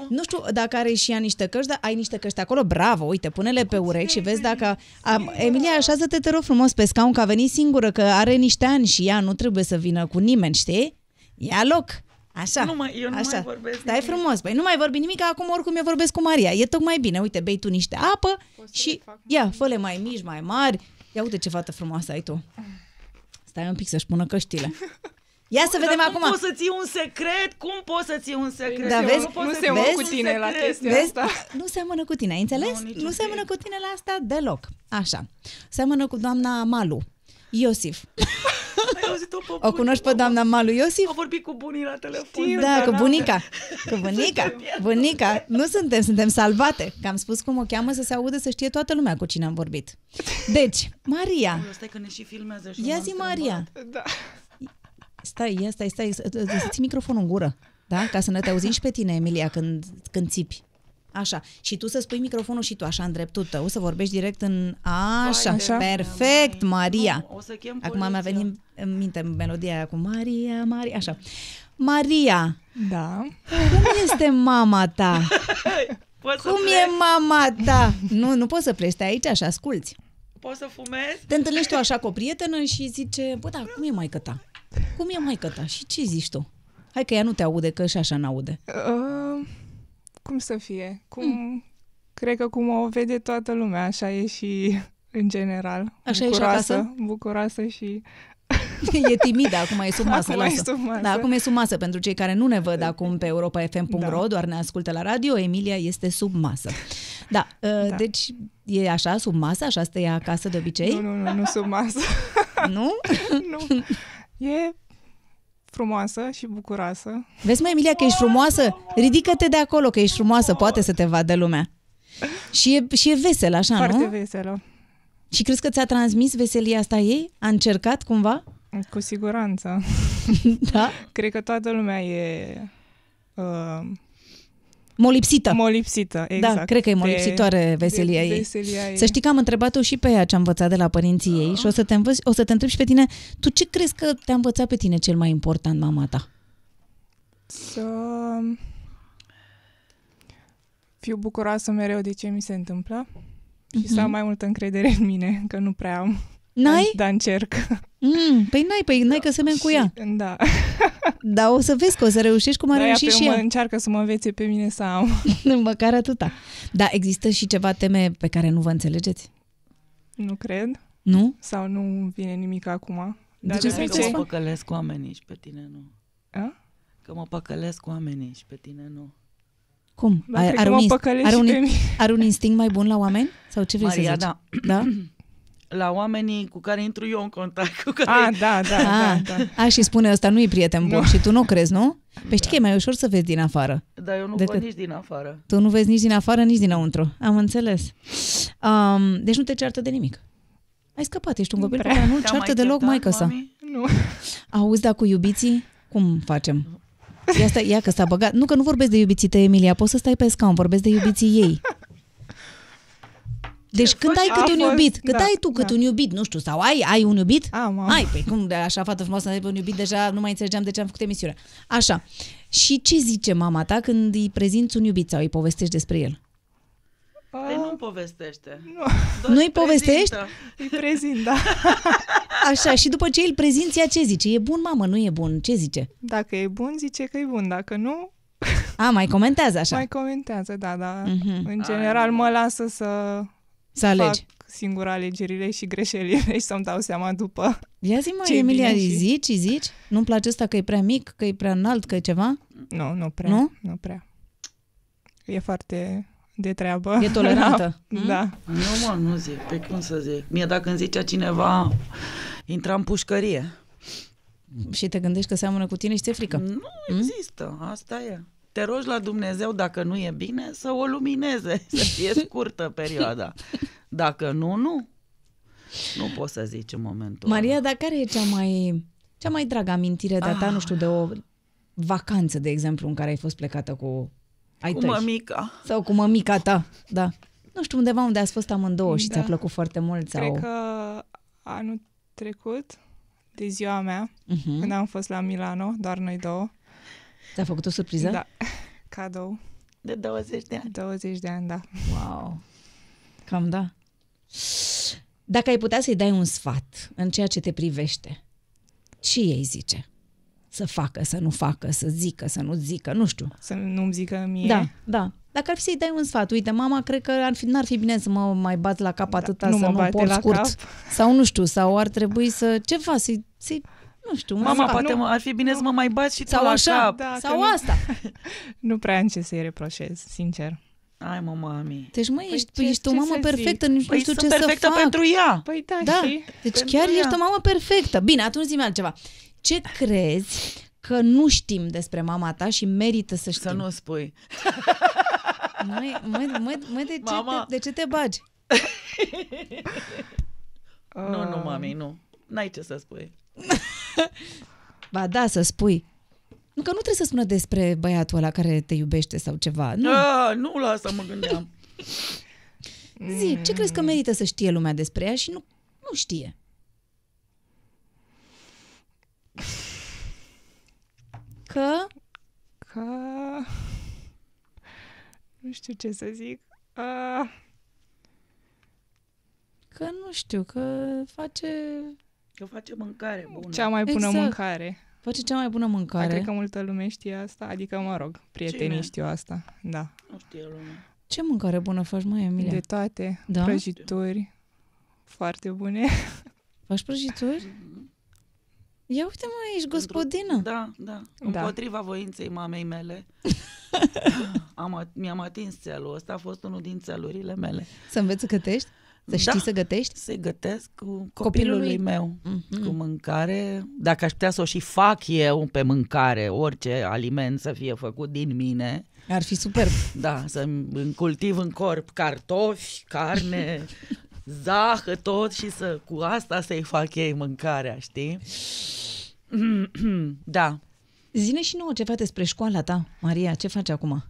Nu știu dacă are și ea niște căști, dar ai niște căști acolo. Bravo, uite, pune-le pe urechi și vezi dacă... Am... Emilia, așează-te, te rog frumos, pe scaun, că a venit singură, că are niște ani și ea nu trebuie să vină cu nimeni, știi? Ia loc! Așa. Nu mai, eu nu așa. mai vorbesc Stai nimic. frumos, băi, nu mai vorbi nimic, acum oricum eu vorbesc cu Maria. E tocmai bine, uite, bei tu niște apă Poți și ia, fă mai mici, mai mari. Ia uite ce fată frumoasă ai tu. Stai un pic să-și pună căștile. [laughs] Ia să Bă, vedem acum. Cum poți să ții un secret? Cum poți să ții un secret? Da, vezi? Nu, nu seamănă cu tine la chestia vezi? asta. Nu seamănă cu tine, ai înțeles? Nu, nu seamănă cu tine la asta deloc. Așa. Seamănă cu doamna Malu. Iosif. [laughs] auzit o pe O cunoști pe doamna Malu Iosif? A vorbit cu bunii la telefon. Știu, da, da cu da. bunica. Cu bunica. bunica. Nu suntem, suntem salvate. Că am spus cum o cheamă să se audă, să știe toată lumea cu cine am vorbit. Deci, Maria. Eu păi, stai că ne și filmează și Ia zi, Maria. Da. Stai, ia, stai, stai, să ți microfonul în gură, da? Ca să ne te auzim și pe tine, Emilia, când, când țipi. Așa. Și tu să spui microfonul și tu așa în dreptul tău, să vorbești direct în... Așa, așa. perfect, Maria. Nu, o să chem Acum mi-a venit în minte melodia aia cu Maria, Maria, așa. Maria. Da. Cum este mama ta? Poți Cum e mama ta? Nu, nu poți să pleci, aici așa, asculți. Poți să fumezi? Te întâlnești tu așa cu o prietenă și zice, bă, da, cum e maică ta? Cum e maică ta? Și ce zici tu? Hai că ea nu te aude, că și așa n-aude. Uh, cum să fie? Cum... Mm. Cred că cum o vede toată lumea, așa e și în general. Așa bucuroasă, e și acasă? Bucuroasă și... [laughs] E timidă, acum e sub masă. Acum e sub masă. Da, acum e sub masă. Pentru cei care nu ne văd da. acum pe europafm.ro, da. doar ne ascultă la radio, Emilia este sub masă. Da, ă, da. deci e așa, sub masă? Așa stă ea acasă de obicei? Nu, nu, nu, nu sub masă. Nu? [laughs] nu. E frumoasă și bucuroasă. Vezi, mă, Emilia, că ești frumoasă? Ridică-te de acolo, că ești frumoasă, poate să te vadă lumea. Și e, și e vesel, așa, Foarte nu? Foarte veselă. Și crezi că ți-a transmis veselia asta ei? A încercat cumva? Cu siguranță. [laughs] da? Cred că toată lumea e uh, Molipsită. Molipsită, exact. Da, cred că e molipsitoare de, veselia, de, ei. veselia ei. Să știi că am întrebat-o și pe ea ce am învățat de la părinții oh. ei și o să te învăț, o să te întreb și pe tine, tu ce crezi că te-a învățat pe tine cel mai important mama ta? Să fiu bucuroasă mereu de ce mi se întâmplă și mm-hmm. să am mhm. mai multă încredere în mine, că nu prea am. N-ai? Da, încerc. Mm, păi n-ai, păi n-ai că semeni cu ea. Da. Dar o să vezi că o să reușești cum a da, reușit și mă ea. încearcă să mă învețe pe mine să am. [laughs] Măcar atâta. Da, există și ceva teme pe care nu vă înțelegeți? Nu cred. Nu? Sau nu vine nimic acum. Dar de ce să obicei... mă păcălesc oamenii și pe tine nu? A? Că mă păcălesc oamenii și pe tine nu. Cum? Dar are, un, inst- un, un instinct mai bun la oameni? Sau ce vrei Maria, să zici? da. da? [clears throat] la oamenii cu care intru eu în contact. Cu care... A, ah, da, da, a, ah. da, da. A, ah, și spune ăsta nu i prieten bun nu. și tu nu crezi, nu? Păi știi da. că e mai ușor să vezi din afară. Dar eu nu decât... văd nici din afară. Tu nu vezi nici din afară, nici dinăuntru. Am înțeles. Um, deci nu te ceartă de nimic. Ai scăpat, ești un copil care nu ceartă deloc maică sa. Nu. Auzi, dar cu iubiții, cum facem? Ia, stai, ia că s-a băgat. Nu că nu vorbesc de iubiții tăi, Emilia, poți să stai pe scaun, vorbesc de iubiții ei. Deci când ai câte un iubit, fost, cât da, ai tu cât da. un iubit, nu știu, sau ai, ai un iubit? Am, am. Ai, păi cum, de așa fată frumoasă, ai un iubit, deja nu mai înțelegeam de ce am făcut emisiunea. Așa. Și ce zice mama ta când îi prezinți un iubit sau îi povestești despre el? Păi nu povestește. Nu. Nu-i povestești? Îi prezint, da. [laughs] Așa, și după ce îl prezinți, ea ce zice? E bun, mamă, nu e bun? Ce zice? Dacă e bun, zice că e bun. Dacă nu, a, mai comentează așa. Mai comentează, da, da. Mm-hmm. În general Ai, mă lasă să să alegi. Fac singura alegerile și greșelile și să-mi dau seama după. Ia zi mai, Emilia, și... zici, zici? Nu-mi place asta că e prea mic, că e prea înalt, că e ceva? Nu, nu prea. Nu? Nu prea. E foarte de treabă. E tolerantă. [laughs] Da. Mm? Nu, da. mă, nu zic. Pe cum să zic? Mie dacă îmi zicea cineva, intra în pușcărie. Și te gândești că seamănă cu tine și ți-e frică. Nu mm? există. Asta e te rogi la Dumnezeu dacă nu e bine să o lumineze, [laughs] să fie scurtă perioada. Dacă nu, nu. Nu poți să zici în momentul Maria, ăla. dar care e cea mai, cea mai dragă amintire de-a ah. ta, nu știu, de o vacanță, de exemplu, în care ai fost plecată cu ai cu tăi. mămica. Sau cu mămica ta, da. Nu știu, undeva unde ați fost amândouă și da. ți-a plăcut foarte mult. Cred sau... Cred că anul trecut, de ziua mea, uh-huh. când am fost la Milano, doar noi două, Ți-a făcut o surpriză? Da. [laughs] Cadou. De 20 de ani. 20 de ani, da. Wow. Cam da. Dacă ai putea să-i dai un sfat în ceea ce te privește, ce ei zice? Să facă, să nu facă, să zică, să nu zică, nu știu. Să nu-mi zică mie. Da, da. Dacă ar fi să-i dai un sfat, uite, mama, cred că ar fi, n-ar fi bine să mă mai bat la cap da, nu să mă, mă port scurt. Cap. Sau nu știu, sau ar trebui să, ceva, să-i, să nu știu. Mama, asta, poate nu, ar fi bine nu, să mă mai bați și sau așa. Cap. Da, sau asta. [laughs] nu prea am ce să-i reproșez, sincer. Ai mă, mami. Deci, măi, păi ești, păi ce, ești ce o mamă perfectă, nu păi știu ce perfectă să fac. pentru ea. Păi da, da. Și deci chiar ea. ești o mamă perfectă. Bine, atunci zi-mi altceva. Ce crezi că nu știm despre mama ta și merită să știm? Să nu spui. Măi, mă, mă, mă, de, ce mama. te, de ce te bagi? [laughs] nu, nu, mami, nu. N-ai ce să spui. [laughs] ba da, să spui. Nu că nu trebuie să spună despre băiatul ăla care te iubește sau ceva. Nu, A, da, nu la asta mă gândeam. Zi, ce crezi că merită să știe lumea despre ea și nu, nu știe? Că? Că... Nu știu ce să zic. A... Că nu știu, că face Că face mâncare bună. Cea mai bună exact. mâncare. Face cea mai bună mâncare. Dar cred că multă lume știe asta, adică, mă rog, prietenii Cine? știu asta, da. Nu știe lumea. Ce mâncare bună faci, mai Emilia? De toate. Da? Prăjituri. Foarte bune. Faci prăjituri? Mhm. Ia uite, mă, ești gospodină. Da, da. da. Împotriva voinței mamei mele. [laughs] am, mi-am atins țelul. Ăsta a fost unul din țelurile mele. Să înveți să cătești? Să da. știi da, să gătești? să gătesc cu copilului, copilului? meu, mm-hmm. cu mhm. mâncare. Dacă aș putea să o și fac eu pe mâncare, orice aliment să fie făcut din mine. Ar fi superb. Da, să-mi cultiv în corp cartofi, carne, [laughs] zahă, tot și să cu asta să-i fac ei mâncarea, știi? [clears throat] da. Zine și nouă ceva despre școala ta, Maria, ce faci acum?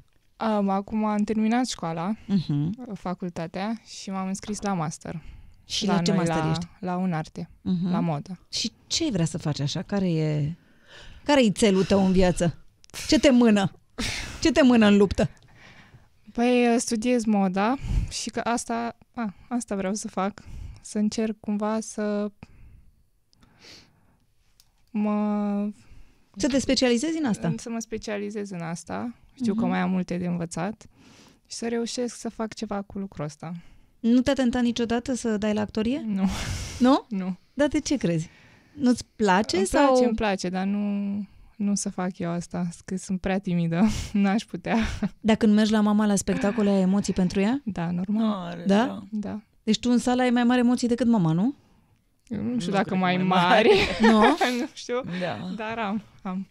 Um, acum am terminat școala, uh-huh. facultatea și m-am înscris la master. Și la, la ce master la, ești? La un arte, uh-huh. la modă. Și ce vrei să faci așa? Care e care e țelul tău în viață? Ce te mână? Ce te mână în luptă? Păi uh, studiez moda și că asta, a, ah, asta vreau să fac, să încerc cumva să mă... Să te specializezi în asta? Să mă specializez în asta știu uh-huh. că mhm. mai am multe de învățat și să reușesc să fac ceva cu lucrul ăsta. Nu te-a tentat niciodată să dai la actorie? Nu. Nu? Nu. Dar de ce crezi? Nu-ți place? Îmi sau... place, îmi place, dar nu, nu să fac eu asta, că sunt prea timidă, [laughs] n-aș putea. Dacă când mergi la mama la spectacole, ai emoții pentru ea? Da, normal. Are, da? da? Da. Deci tu în sală ai mai mari emoții decât mama, nu? Eu nu știu nu dacă mai mari. mari. [laughs] nu? nu știu, da. dar am, am.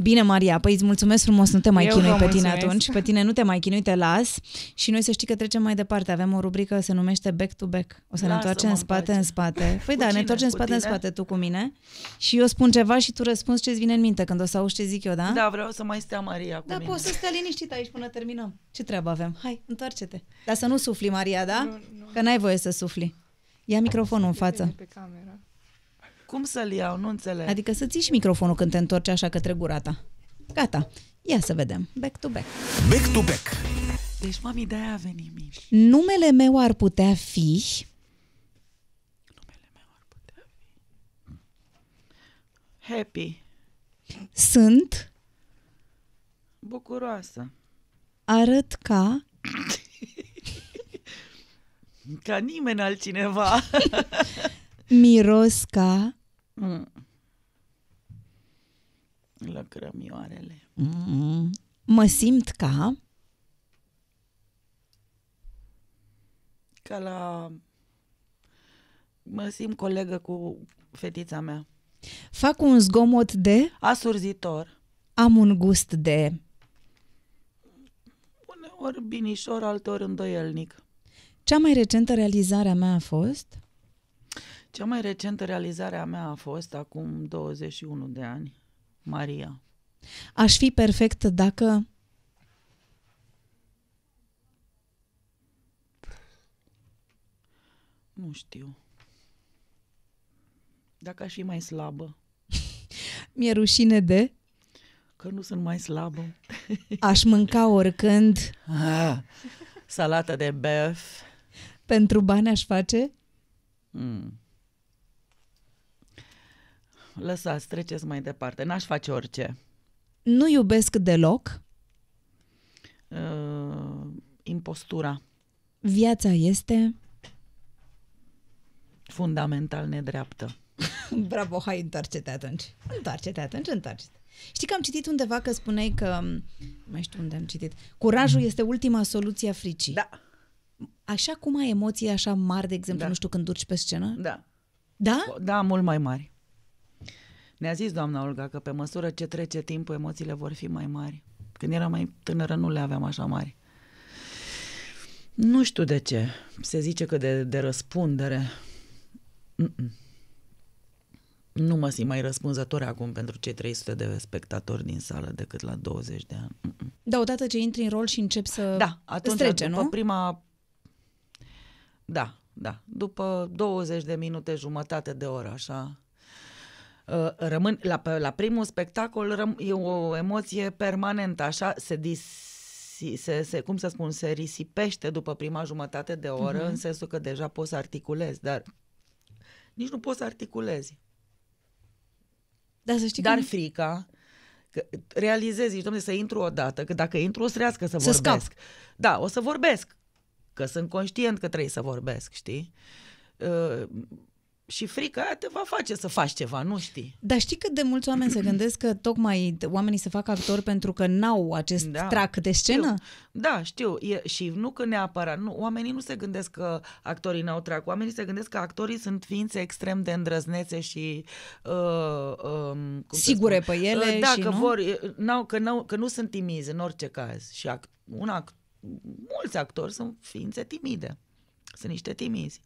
Bine, Maria, păi îți mulțumesc frumos, nu te mai Eu chinui pe tine atunci, pe tine nu te mai chinui, te las și noi să știi că trecem mai departe. Avem o rubrică, se numește Back to Back. O să Lasă ne întoarcem în spate place. în spate. [laughs] Păi da, cu da, cine? ne întoarcem în spate în spate tu cu mine și eu spun ceva și tu răspunzi ce-ți vine în minte când o să auzi ce zic eu, da? Da, vreau să mai stea Maria cu Da, mine. poți să stea liniștit aici până terminăm. Ce treabă avem? Hai, întoarce-te. Dar să nu sufli, Maria, da? Nu, nu. Că n-ai voie să sufli. Ia microfonul în față. Pe camera. Cum să-l iau? Nu înțeleg. Adică să ții și microfonul când te întorci așa către gura ta. Gata. Ia să vedem. Back to back. Back to back. Deci, mami, de a venit Miș. Numele meu ar putea fi... Numele meu ar putea fi... Happy. Sunt... Bucuroasă. Arăt ca... [laughs] ca nimeni altcineva. [laughs] Miros ca la mm. Lăcrămioarele. Mm-mm. Mă simt ca... Ca la... Mă simt colegă cu fetița mea. Fac un zgomot de... Asurzitor. Am un gust de... Uneori binișor, alteori îndoielnic. Cea mai recentă realizare a mea a fost? Cea mai recentă realizare a mea a fost acum 21 de ani, Maria. Aș fi perfect dacă... Nu știu. Dacă aș fi mai slabă. [laughs] Mi-e rușine de... Că nu sunt mai slabă. [laughs] Aș mânca oricând... Ah, salată de bef. Pentru bani aș face? Mm lăsați, treceți mai departe. N-aș face orice. Nu iubesc deloc. Uh, impostura. Viața este fundamental nedreaptă. [laughs] Bravo, hai, întoarce-te atunci. Întoarce-te atunci, întoarce-te. Știi că am citit undeva că spuneai că, mai știu unde am citit, curajul este ultima soluție a fricii. Da. Așa cum ai emoții așa mari, de exemplu, da. nu știu, când urci pe scenă? Da. Da? Da, mult mai mari. Ne-a zis doamna Olga că pe măsură ce trece timpul, emoțiile vor fi mai mari. Când era mai tânără, nu le aveam așa mari. Nu știu de ce. Se zice că de, de răspundere. Mm-mm. Nu mă simt mai răspunzător acum pentru cei 300 de spectatori din sală decât la 20 de ani. Mm-mm. Da, odată ce intri în rol și încep să Da, atunci trece, după nu? prima... Da, da. După 20 de minute, jumătate de oră, așa, Uh, rămân la, la primul spectacol răm, e o emoție permanentă, așa se dis se, se, cum să spun, se risipește după prima jumătate de oră, mm-hmm. în sensul că deja poți să articulezi, dar nici nu poți să articulezi. Dar, să știi dar că... frica, că realizezi, zici, domnule, să intru o dată, că dacă intru o să rească să, să vorbesc. Scap. Da, o să vorbesc, că sunt conștient că trebuie să vorbesc, știi? Uh, și frica aia te va face să faci ceva, nu știi. Dar știi cât de mulți oameni se gândesc că tocmai oamenii se fac actori pentru că n-au acest da, trac de scenă? Știu. Da, știu. E, și nu că neapărat. Nu, oamenii nu se gândesc că actorii n-au trac. Oamenii se gândesc că actorii sunt ființe extrem de îndrăznețe și... Uh, um, cum Sigure pe ele uh, Da, și că nu? vor... N-au, că, n-au, că nu sunt timizi în orice caz. Și act, un act, mulți actori sunt ființe timide. Sunt niște timizi.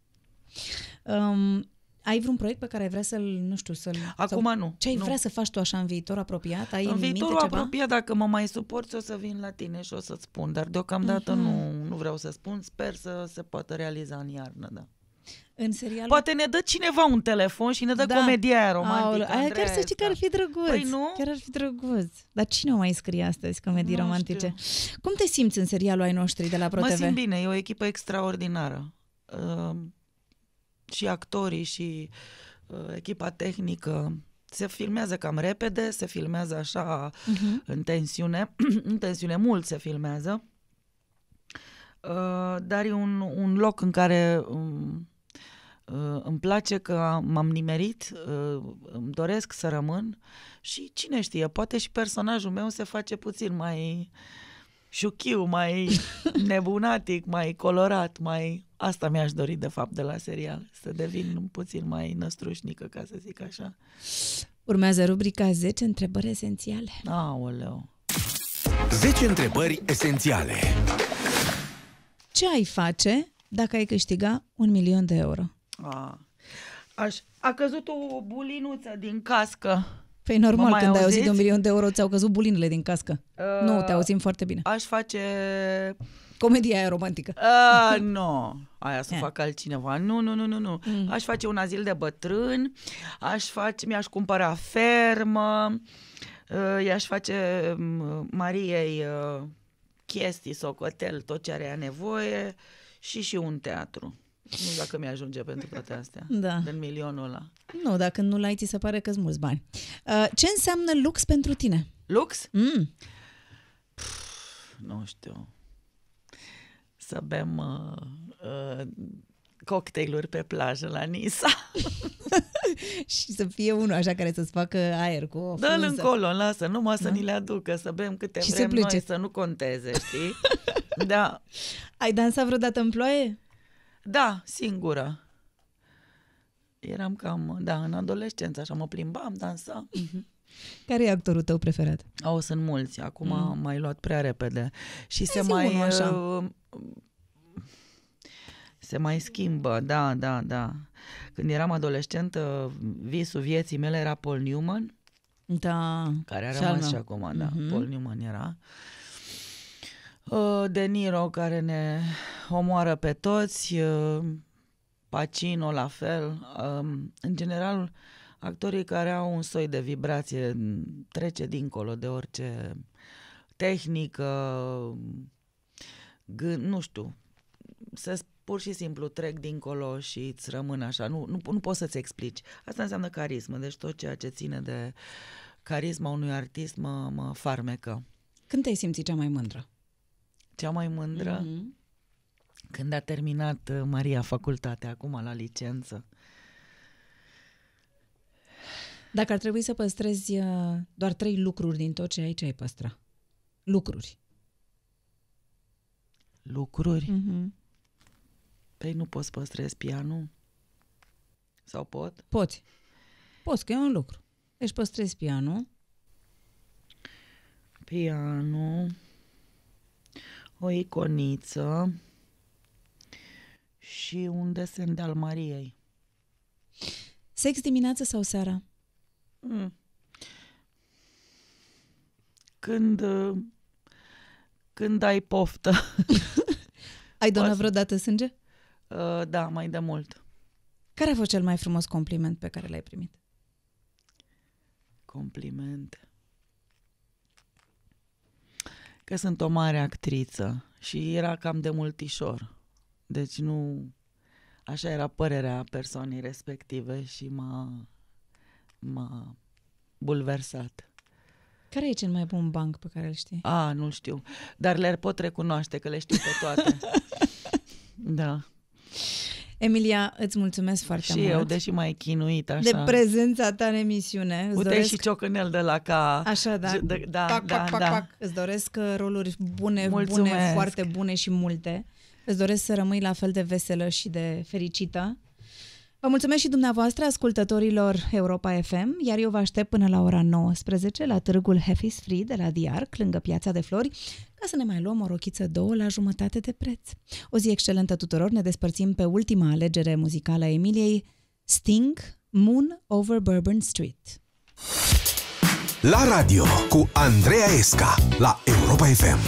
Um, ai vreun proiect pe care ai vrea să-l, nu știu, să-l... Acum sau, nu. Ce ai nu. vrea să faci tu așa în viitor apropiat? Ai în, în viitorul ceva? apropiat, dacă mă mai suporți, o să vin la tine și o să-ți spun. Dar deocamdată uh-huh. nu, mhm. nu vreau să spun. Sper să se poată realiza în iarnă, da. În serial. Poate ne dă cineva un telefon și ne dă da. comedia aia romantică. Aia chiar să știi că ar da. fi drăguț. Păi nu? Chiar ar fi drăguț. Dar cine o mai scrie astăzi comedii nu romantice? Știu. Cum te simți în serialul ai noștri de la ProTV? Mă simt bine, e o echipă extraordinară. Uh și actorii și uh, echipa tehnică se filmează cam repede, se filmează așa uh-huh. în tensiune, [clears throat] în tensiune mult se filmează, uh, dar e un, un loc în care um, uh, îmi place că m-am nimerit, uh, îmi doresc să rămân și cine știe, poate și personajul meu se face puțin mai... Uh, șuchiu, mai [laughs] nebunatic, mai colorat, mai... Asta mi-aș dori, de fapt, de la serial, să devin un puțin mai năstrușnică, ca să zic așa. Urmează rubrica 10 întrebări esențiale. Aoleu! 10 întrebări esențiale. Ce ai face dacă ai câștiga un milion de euro? A, aș, a căzut o bulinuță din cască. Păi normal, când auziți? ai auzit de un milion de euro, ți-au căzut bulinele din cască. Uh, nu, te auzim foarte bine. Aș face... Comedia aia romantică. Uh, [laughs] nu, no. aia să yeah. fac altcineva. Nu, nu, nu, nu, nu. Mm. Aș face un azil de bătrân, aș face, mi-aș cumpăra fermă, uh, i-aș face um, Mariei uh, chestii, socotel, tot ce are nevoie și și un teatru. Nu știu dacă mi-ajunge pentru toate astea. [laughs] Da. Din milionul ăla. Nu, dacă nu l-ai, ți se pare că-s mulți bani. Uh, ce înseamnă lux pentru tine? Lux? Mm. Pff, nu știu. Să bem uh, uh, cocktailuri pe plajă la Nisa. [laughs] și să fie unul așa care să-ți facă aer cu o Dă-l încolo, lasă, numai da? ni le aducă, să bem câte și vrem să noi, să nu conteze, știi? [laughs] da. Ai dansat vreodată în ploaie? Da, singură. Eram cam, da, în adolescență, așa, mă plimbam, dansam. Mhm. Care e actorul tău preferat? Au oh, sunt mulți. Acum mm. am mai luat prea repede. Și Hai se mai... Unul, așa. Uh, se mai schimbă, da, da, da. Când eram adolescentă, visul vieții mele era Paul Newman. Da. Care a rămas și, și acum, da. Mm-hmm. Paul Newman era. Uh, Uh, de Niro care ne omoară pe toți, uh, Pacino la fel. Um, în general, actorii care au un soi de vibrație trece dincolo de orice tehnică, gând, nu știu, să pur și simplu trec dincolo și îți rămân așa. Nu, nu, nu poți să-ți explici. Asta înseamnă carismă, deci tot ceea ce ține de carisma unui artist mă, mă farmecă. Când te-ai simțit cea mai mândră? cea mai mândră, mm-hmm. când a terminat uh, Maria facultatea, acum la licență. Dacă ar trebui să păstrezi uh, doar trei lucruri din tot ce ai, ce ai păstra? Lucruri. Lucruri? Mm-hmm. Păi nu poți păstrezi pianul? Sau pot? Poți. Poți, că e un lucru. Deci păstrezi pianul. Pianul o iconiță și un desen de al Mariei. Sex dimineața sau seara? Hmm. Când, când ai poftă. [laughs] ai donat vreodată sânge? Uh, da, mai de mult. Care a fost cel mai frumos compliment pe care l-ai primit? Compliment că sunt o mare actriță și era cam de multișor. Deci nu... Așa era părerea persoanei respective și m-a, m-a bulversat. Care e cel mai bun banc pe care îl știi? A, nu știu. Dar le pot recunoaște că le știu pe toate. [laughs] da. Emilia, îți mulțumesc foarte și mult. Și eu, deși mai chinuit așa. De prezența ta în emisiune. Îți Uite doresc... și ciocănel de la ca... Așa, da. De, da, pac, da, pac, da. Pac, pac. Îți doresc uh, roluri bune, mulțumesc. bune, foarte bune și multe. Îți doresc să rămâi la fel de veselă și de fericită. Vă mulțumesc și dumneavoastră, ascultătorilor Europa FM, iar eu vă aștept până la ora 19 la târgul Hefis Free de la Diarc, lângă Piața de Flori, ca să ne mai luăm o rochiță două la jumătate de preț. O zi excelentă tuturor, ne despărțim pe ultima alegere muzicală a Emiliei, Sting, Moon over Bourbon Street. La radio cu Andreea Esca la Europa FM.